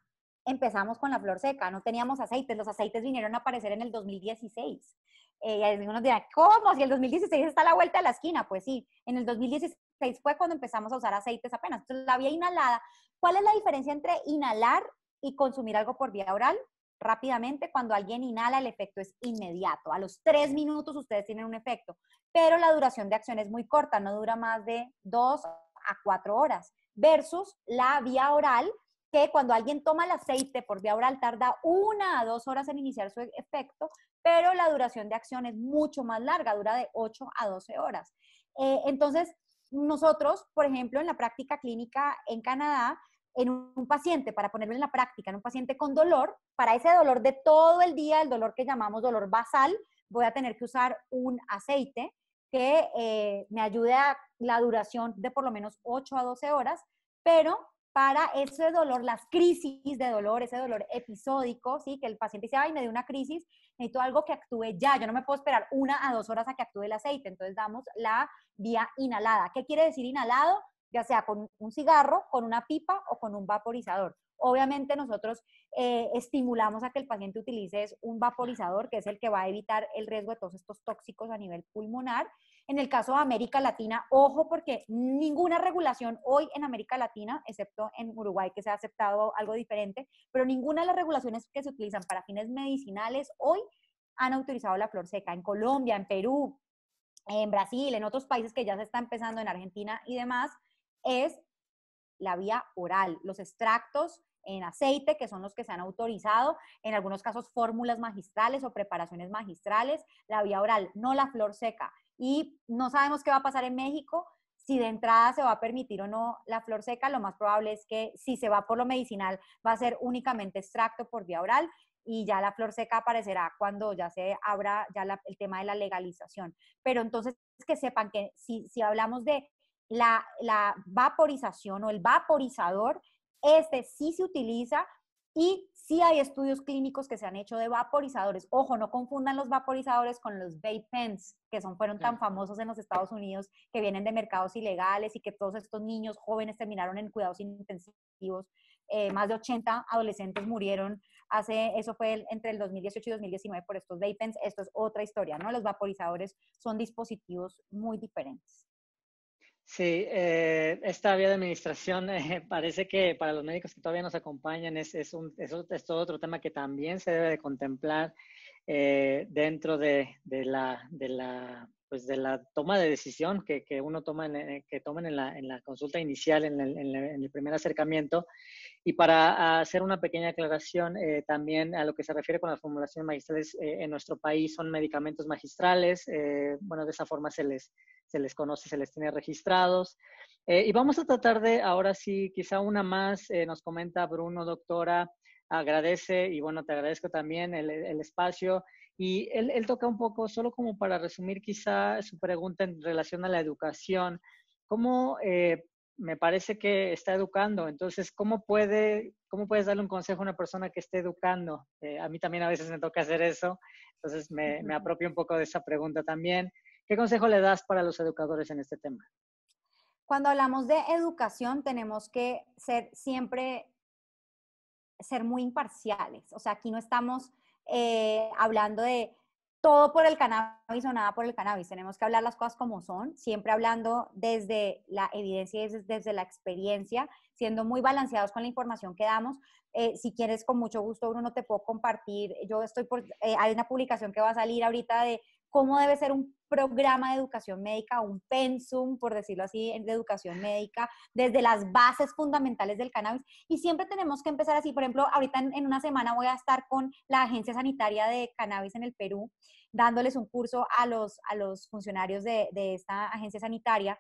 Speaker 2: empezamos con la flor seca, no teníamos aceites, los aceites vinieron a aparecer en el 2016. Eh, y algunos dirán, ¿cómo? Si el 2016 está la vuelta de la esquina. Pues sí, en el 2016 fue cuando empezamos a usar aceites apenas. Entonces, la vía inhalada, ¿cuál es la diferencia entre inhalar y consumir algo por vía oral? Rápidamente, cuando alguien inhala, el efecto es inmediato. A los tres minutos ustedes tienen un efecto, pero la duración de acción es muy corta, no dura más de dos a cuatro horas, versus la vía oral, que cuando alguien toma el aceite por vía oral tarda una a dos horas en iniciar su efecto, pero la duración de acción es mucho más larga, dura de 8 a 12 horas. Eh, entonces, nosotros, por ejemplo, en la práctica clínica en Canadá, en un paciente, para ponerlo en la práctica, en un paciente con dolor, para ese dolor de todo el día, el dolor que llamamos dolor basal, voy a tener que usar un aceite que eh, me ayude a la duración de por lo menos 8 a 12 horas, pero para ese dolor, las crisis de dolor, ese dolor episódico, ¿sí? Que el paciente dice, ay, me dio una crisis, necesito algo que actúe ya, yo no me puedo esperar una a dos horas a que actúe el aceite, entonces damos la vía inhalada. ¿Qué quiere decir inhalado? Ya sea con un cigarro, con una pipa o con un vaporizador. Obviamente nosotros eh, estimulamos a que el paciente utilice un vaporizador, que es el que va a evitar el riesgo de todos estos tóxicos a nivel pulmonar, en el caso de América Latina, ojo porque ninguna regulación hoy en América Latina, excepto en Uruguay que se ha aceptado algo diferente, pero ninguna de las regulaciones que se utilizan para fines medicinales hoy han autorizado la flor seca. En Colombia, en Perú, en Brasil, en otros países que ya se está empezando, en Argentina y demás, es la vía oral, los extractos en aceite, que son los que se han autorizado, en algunos casos fórmulas magistrales o preparaciones magistrales, la vía oral, no la flor seca y no sabemos qué va a pasar en México, si de entrada se va a permitir o no la flor seca, lo más probable es que si se va por lo medicinal va a ser únicamente extracto por vía oral y ya la flor seca aparecerá cuando ya se abra ya el tema de la legalización. Pero entonces que sepan que si, hablamos de la, la vaporización o el vaporizador, este sí se utiliza y sí hay estudios clínicos que se han hecho de vaporizadores. Ojo, no confundan los vaporizadores con los vape pens, que son, fueron tan famosos en los Estados Unidos, que vienen de mercados ilegales y que todos estos niños jóvenes terminaron en cuidados intensivos. Eh, más de 80 adolescentes murieron hace, eso fue entre el 2018 y 2019 por estos vape pens. Esto es otra historia, ¿no? Los vaporizadores son dispositivos muy diferentes.
Speaker 1: Sí, eh, esta vía de administración eh, parece que para los médicos que todavía nos acompañan es, es, un, es, todo otro tema que también se debe de contemplar eh, dentro de, de, la, de, la, pues de la toma de decisión que, que uno toma en, eh, que tomen en la, en la consulta inicial, en el, en el, primer acercamiento. Y para hacer una pequeña aclaración también a lo que se refiere con las formulaciones magistrales, en nuestro país son medicamentos magistrales, bueno, de esa forma se les se les conoce, se les tiene registrados. Eh, y vamos a tratar de, ahora sí, quizá una más, eh, nos comenta Bruno, doctora, agradece y bueno, te agradezco también el, espacio. Y él, toca un poco, solo como para resumir quizá su pregunta en relación a la educación, ¿cómo eh, me parece que está educando? Entonces, ¿cómo, puede, ¿cómo puedes darle un consejo a una persona que esté educando? a mí también a veces me toca hacer eso, entonces me, me, apropio un poco de esa pregunta también. ¿Qué consejo le das para los educadores en este tema?
Speaker 2: Cuando hablamos de educación tenemos que ser siempre, ser muy imparciales. O sea, aquí no estamos eh, hablando de todo por el cannabis o nada por el cannabis. Tenemos que hablar las cosas como son, siempre hablando desde la evidencia y desde, la experiencia, siendo muy balanceados con la información que damos. Eh, si quieres, con mucho gusto, Bruno, te puedo compartir. Yo estoy por, eh, hay una publicación que va a salir ahorita de cómo debe ser un programa de educación médica, un pensum, por decirlo así, de educación médica, desde las bases fundamentales del cannabis. Y siempre tenemos que empezar así. Por ejemplo, ahorita en, una semana voy a estar con la Agencia Sanitaria de Cannabis en el Perú, dándoles un curso a los, a los funcionarios de, esta agencia sanitaria.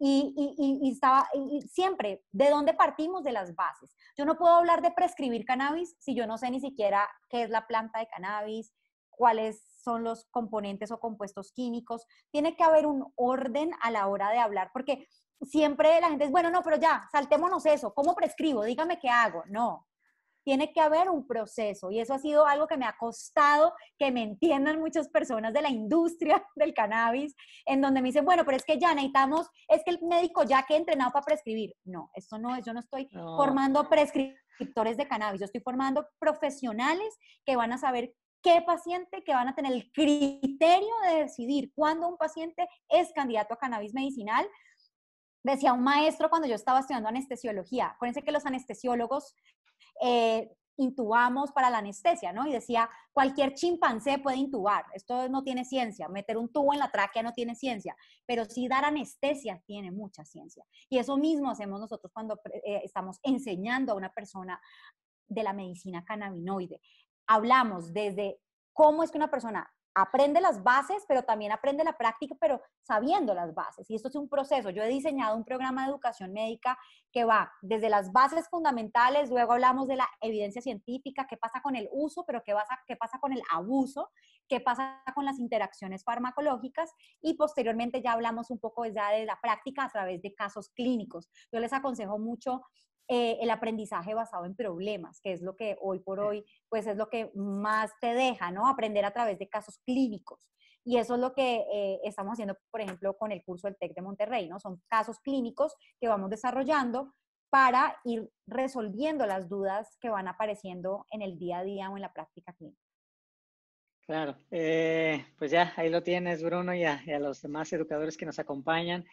Speaker 2: Y, y, estaba y siempre, ¿de dónde partimos? De las bases. Yo no puedo hablar de prescribir cannabis si yo no sé ni siquiera qué es la planta de cannabis, cuáles son los componentes o compuestos químicos. Tiene que haber un orden a la hora de hablar, porque siempre la gente es, bueno, no, pero ya, saltémonos eso, ¿cómo prescribo? Dígame qué hago. No, tiene que haber un proceso y eso ha sido algo que me ha costado que me entiendan muchas personas de la industria del cannabis, en donde me dicen, bueno, pero es que ya necesitamos, es que el médico ya que he entrenado para prescribir. No, esto no es, yo no estoy formando prescriptores de cannabis, yo estoy formando profesionales que van a saber qué paciente que van a tener el criterio de decidir cuándo un paciente es candidato a cannabis medicinal. Decía un maestro cuando yo estaba estudiando anestesiología, acuérdense que los anestesiólogos eh, intubamos para la anestesia, ¿no? Y decía, cualquier chimpancé puede intubar, esto no tiene ciencia, meter un tubo en la tráquea no tiene ciencia, pero sí dar anestesia tiene mucha ciencia. Y eso mismo hacemos nosotros cuando eh, estamos enseñando a una persona de la medicina cannabinoide hablamos desde cómo es que una persona aprende las bases, pero también aprende la práctica, pero sabiendo las bases. Y esto es un proceso. Yo he diseñado un programa de educación médica que va desde las bases fundamentales, luego hablamos de la evidencia científica, qué pasa con el uso, pero qué pasa, qué pasa con el abuso, qué pasa con las interacciones farmacológicas y posteriormente ya hablamos un poco ya de la práctica a través de casos clínicos. Yo les aconsejo mucho eh, el aprendizaje basado en problemas, que es lo que hoy por hoy, pues es lo que más te deja, ¿no? Aprender a través de casos clínicos. Y eso es lo que eh, estamos haciendo, por ejemplo, con el curso del TEC de Monterrey, ¿no? Son casos clínicos que vamos desarrollando para ir resolviendo las dudas que van apareciendo en el día a día o en la práctica clínica.
Speaker 1: Claro, eh, pues ya ahí lo tienes, Bruno, y y a los demás educadores que nos acompañan.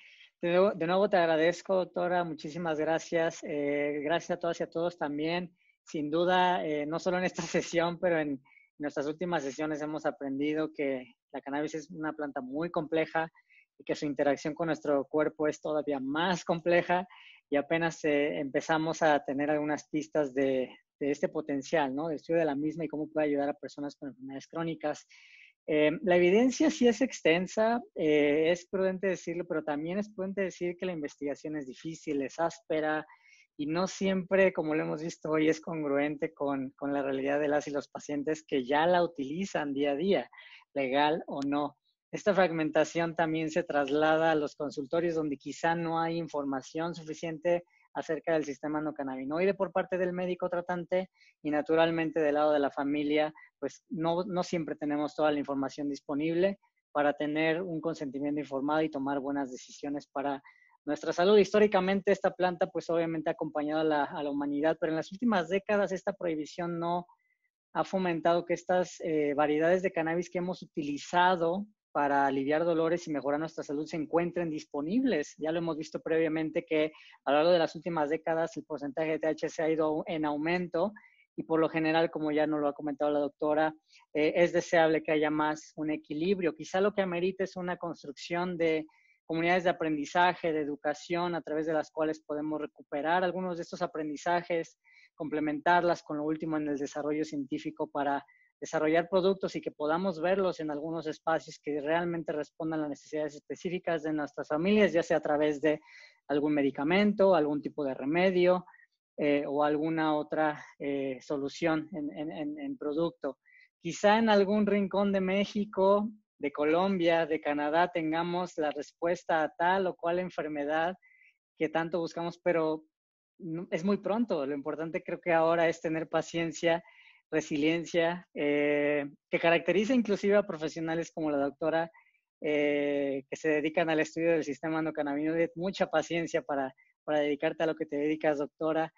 Speaker 1: De nuevo, te agradezco, doctora, muchísimas gracias. Eh, gracias a todas y a todos también. Sin duda, eh, no solo en esta sesión, pero en nuestras últimas sesiones hemos aprendido que la cannabis es una planta muy compleja y que su interacción con nuestro cuerpo es todavía más compleja y apenas eh, empezamos a tener algunas pistas de, este potencial, ¿no? De estudio de la misma y cómo puede ayudar a personas con enfermedades crónicas eh, la evidencia sí es extensa, eh, es prudente decirlo, pero también es prudente decir que la investigación es difícil, es áspera y no siempre, como lo hemos visto hoy, es congruente con, con la realidad de las y los pacientes que ya la utilizan día a día, legal o no. Esta fragmentación también se traslada a los consultorios donde quizá no hay información suficiente acerca del sistema no endocannabinoide por parte del médico tratante y naturalmente del lado de la familia, pues no, siempre tenemos toda la información disponible para tener un consentimiento informado y tomar buenas decisiones para nuestra salud. Históricamente esta planta pues obviamente ha acompañado a la, humanidad, pero en las últimas décadas esta prohibición no ha fomentado que estas eh, variedades de cannabis que hemos utilizado para aliviar dolores y mejorar nuestra salud se encuentren disponibles. Ya lo hemos visto previamente que a lo largo de las últimas décadas el porcentaje de THC ha ido en aumento y por lo general, como ya nos lo ha comentado la doctora, eh, es deseable que haya más un equilibrio. Quizá lo que amerita es una construcción de comunidades de aprendizaje, de educación, a través de las cuales podemos recuperar algunos de estos aprendizajes, complementarlas con lo último en el desarrollo científico para desarrollar productos y que podamos verlos en algunos espacios que realmente respondan a las necesidades específicas de nuestras familias, ya sea a través de algún medicamento, algún tipo de remedio eh, o alguna otra eh, solución en, en producto. Quizá en algún rincón de México, de Colombia, de Canadá, tengamos la respuesta a tal o cual enfermedad que tanto buscamos, pero mm, es muy pronto. Lo importante creo que ahora es tener paciencia resiliencia, eh, que caracteriza inclusive a profesionales como la doctora eh, que se dedican al estudio del sistema endocannabinoide, mucha paciencia para, para dedicarte a lo que te dedicas, doctora.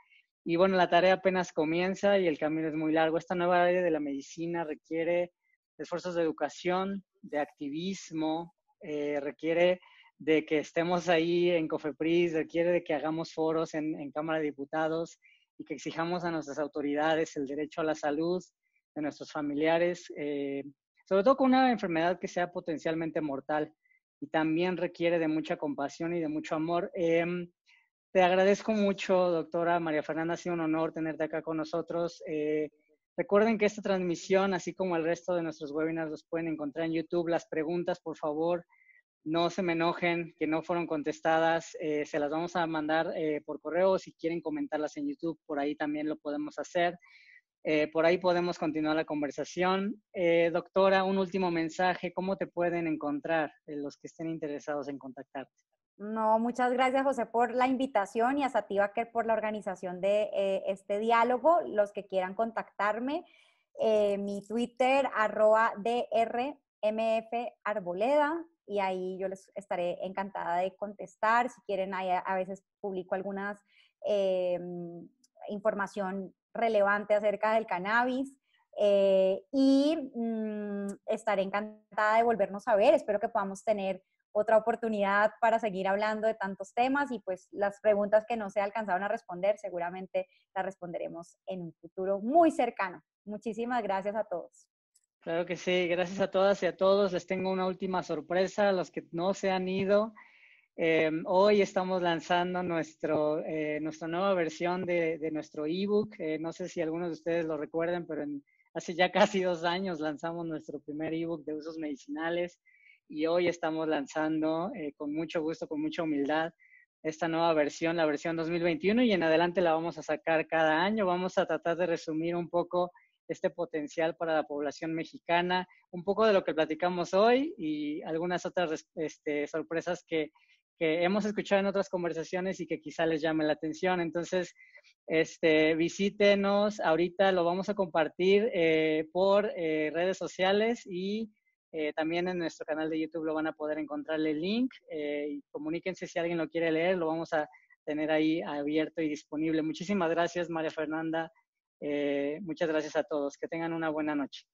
Speaker 1: Y bueno, la tarea apenas comienza y el camino es muy largo. Esta nueva área de la medicina requiere esfuerzos de educación, de activismo, eh, requiere de que estemos ahí en COFEPRIS, requiere de que hagamos foros en, en Cámara de Diputados, y que exijamos a nuestras autoridades el derecho a la salud de nuestros familiares, eh, sobre todo con una enfermedad que sea potencialmente mortal y también requiere de mucha compasión y de mucho amor. Em, te agradezco mucho, doctora María Fernanda, ha sido un honor tenerte acá con nosotros. Eh, recuerden que esta transmisión, así como el resto de nuestros webinars, los pueden encontrar en YouTube. Las preguntas, por favor, no se me enojen que no fueron contestadas, eh, se las vamos a mandar eh, por correo si quieren comentarlas en YouTube, por ahí también lo podemos hacer. Eh, por ahí podemos continuar la conversación. doctora, un último mensaje, ¿cómo te pueden encontrar los que estén interesados en contactarte?
Speaker 2: No, muchas gracias José por la invitación y a Sativa que por la organización de este diálogo. Los que quieran contactarme, mi Twitter arroba drmfarboleda, y ahí yo les estaré encantada de contestar. Si quieren, a veces publico algunas eh, información relevante acerca del cannabis. Eh, y mm, estaré encantada de volvernos a ver. Espero que podamos tener otra oportunidad para seguir hablando de tantos temas y pues las preguntas que no se alcanzaron a responder seguramente las responderemos en un futuro muy cercano. Muchísimas gracias a todos.
Speaker 1: Claro que sí, gracias a todas y a todos. Les tengo una última sorpresa a los que no se han ido. Eh, hoy estamos lanzando nuestro, eh, nuestra nueva versión de, de nuestro ebook. book eh, no sé si algunos de ustedes lo recuerden, pero hace ya casi dos años lanzamos nuestro primer ebook de usos medicinales y hoy estamos lanzando con mucho gusto, con mucha humildad, esta nueva versión, la versión 2021 y en adelante la vamos a sacar cada año. Vamos a tratar de resumir un poco este potencial para la población mexicana, un poco de lo que platicamos hoy y algunas otras este, sorpresas que, hemos escuchado en otras conversaciones y que quizá les llamen la atención. Entonces, este, visítenos, ahorita lo vamos a compartir eh, por eh, redes sociales y eh, también en nuestro canal de YouTube lo van a poder encontrar el link y comuníquense si alguien lo quiere leer, lo vamos a tener ahí abierto y disponible. Muchísimas gracias, María Fernanda. Eh, muchas gracias a todos. Que tengan una buena noche.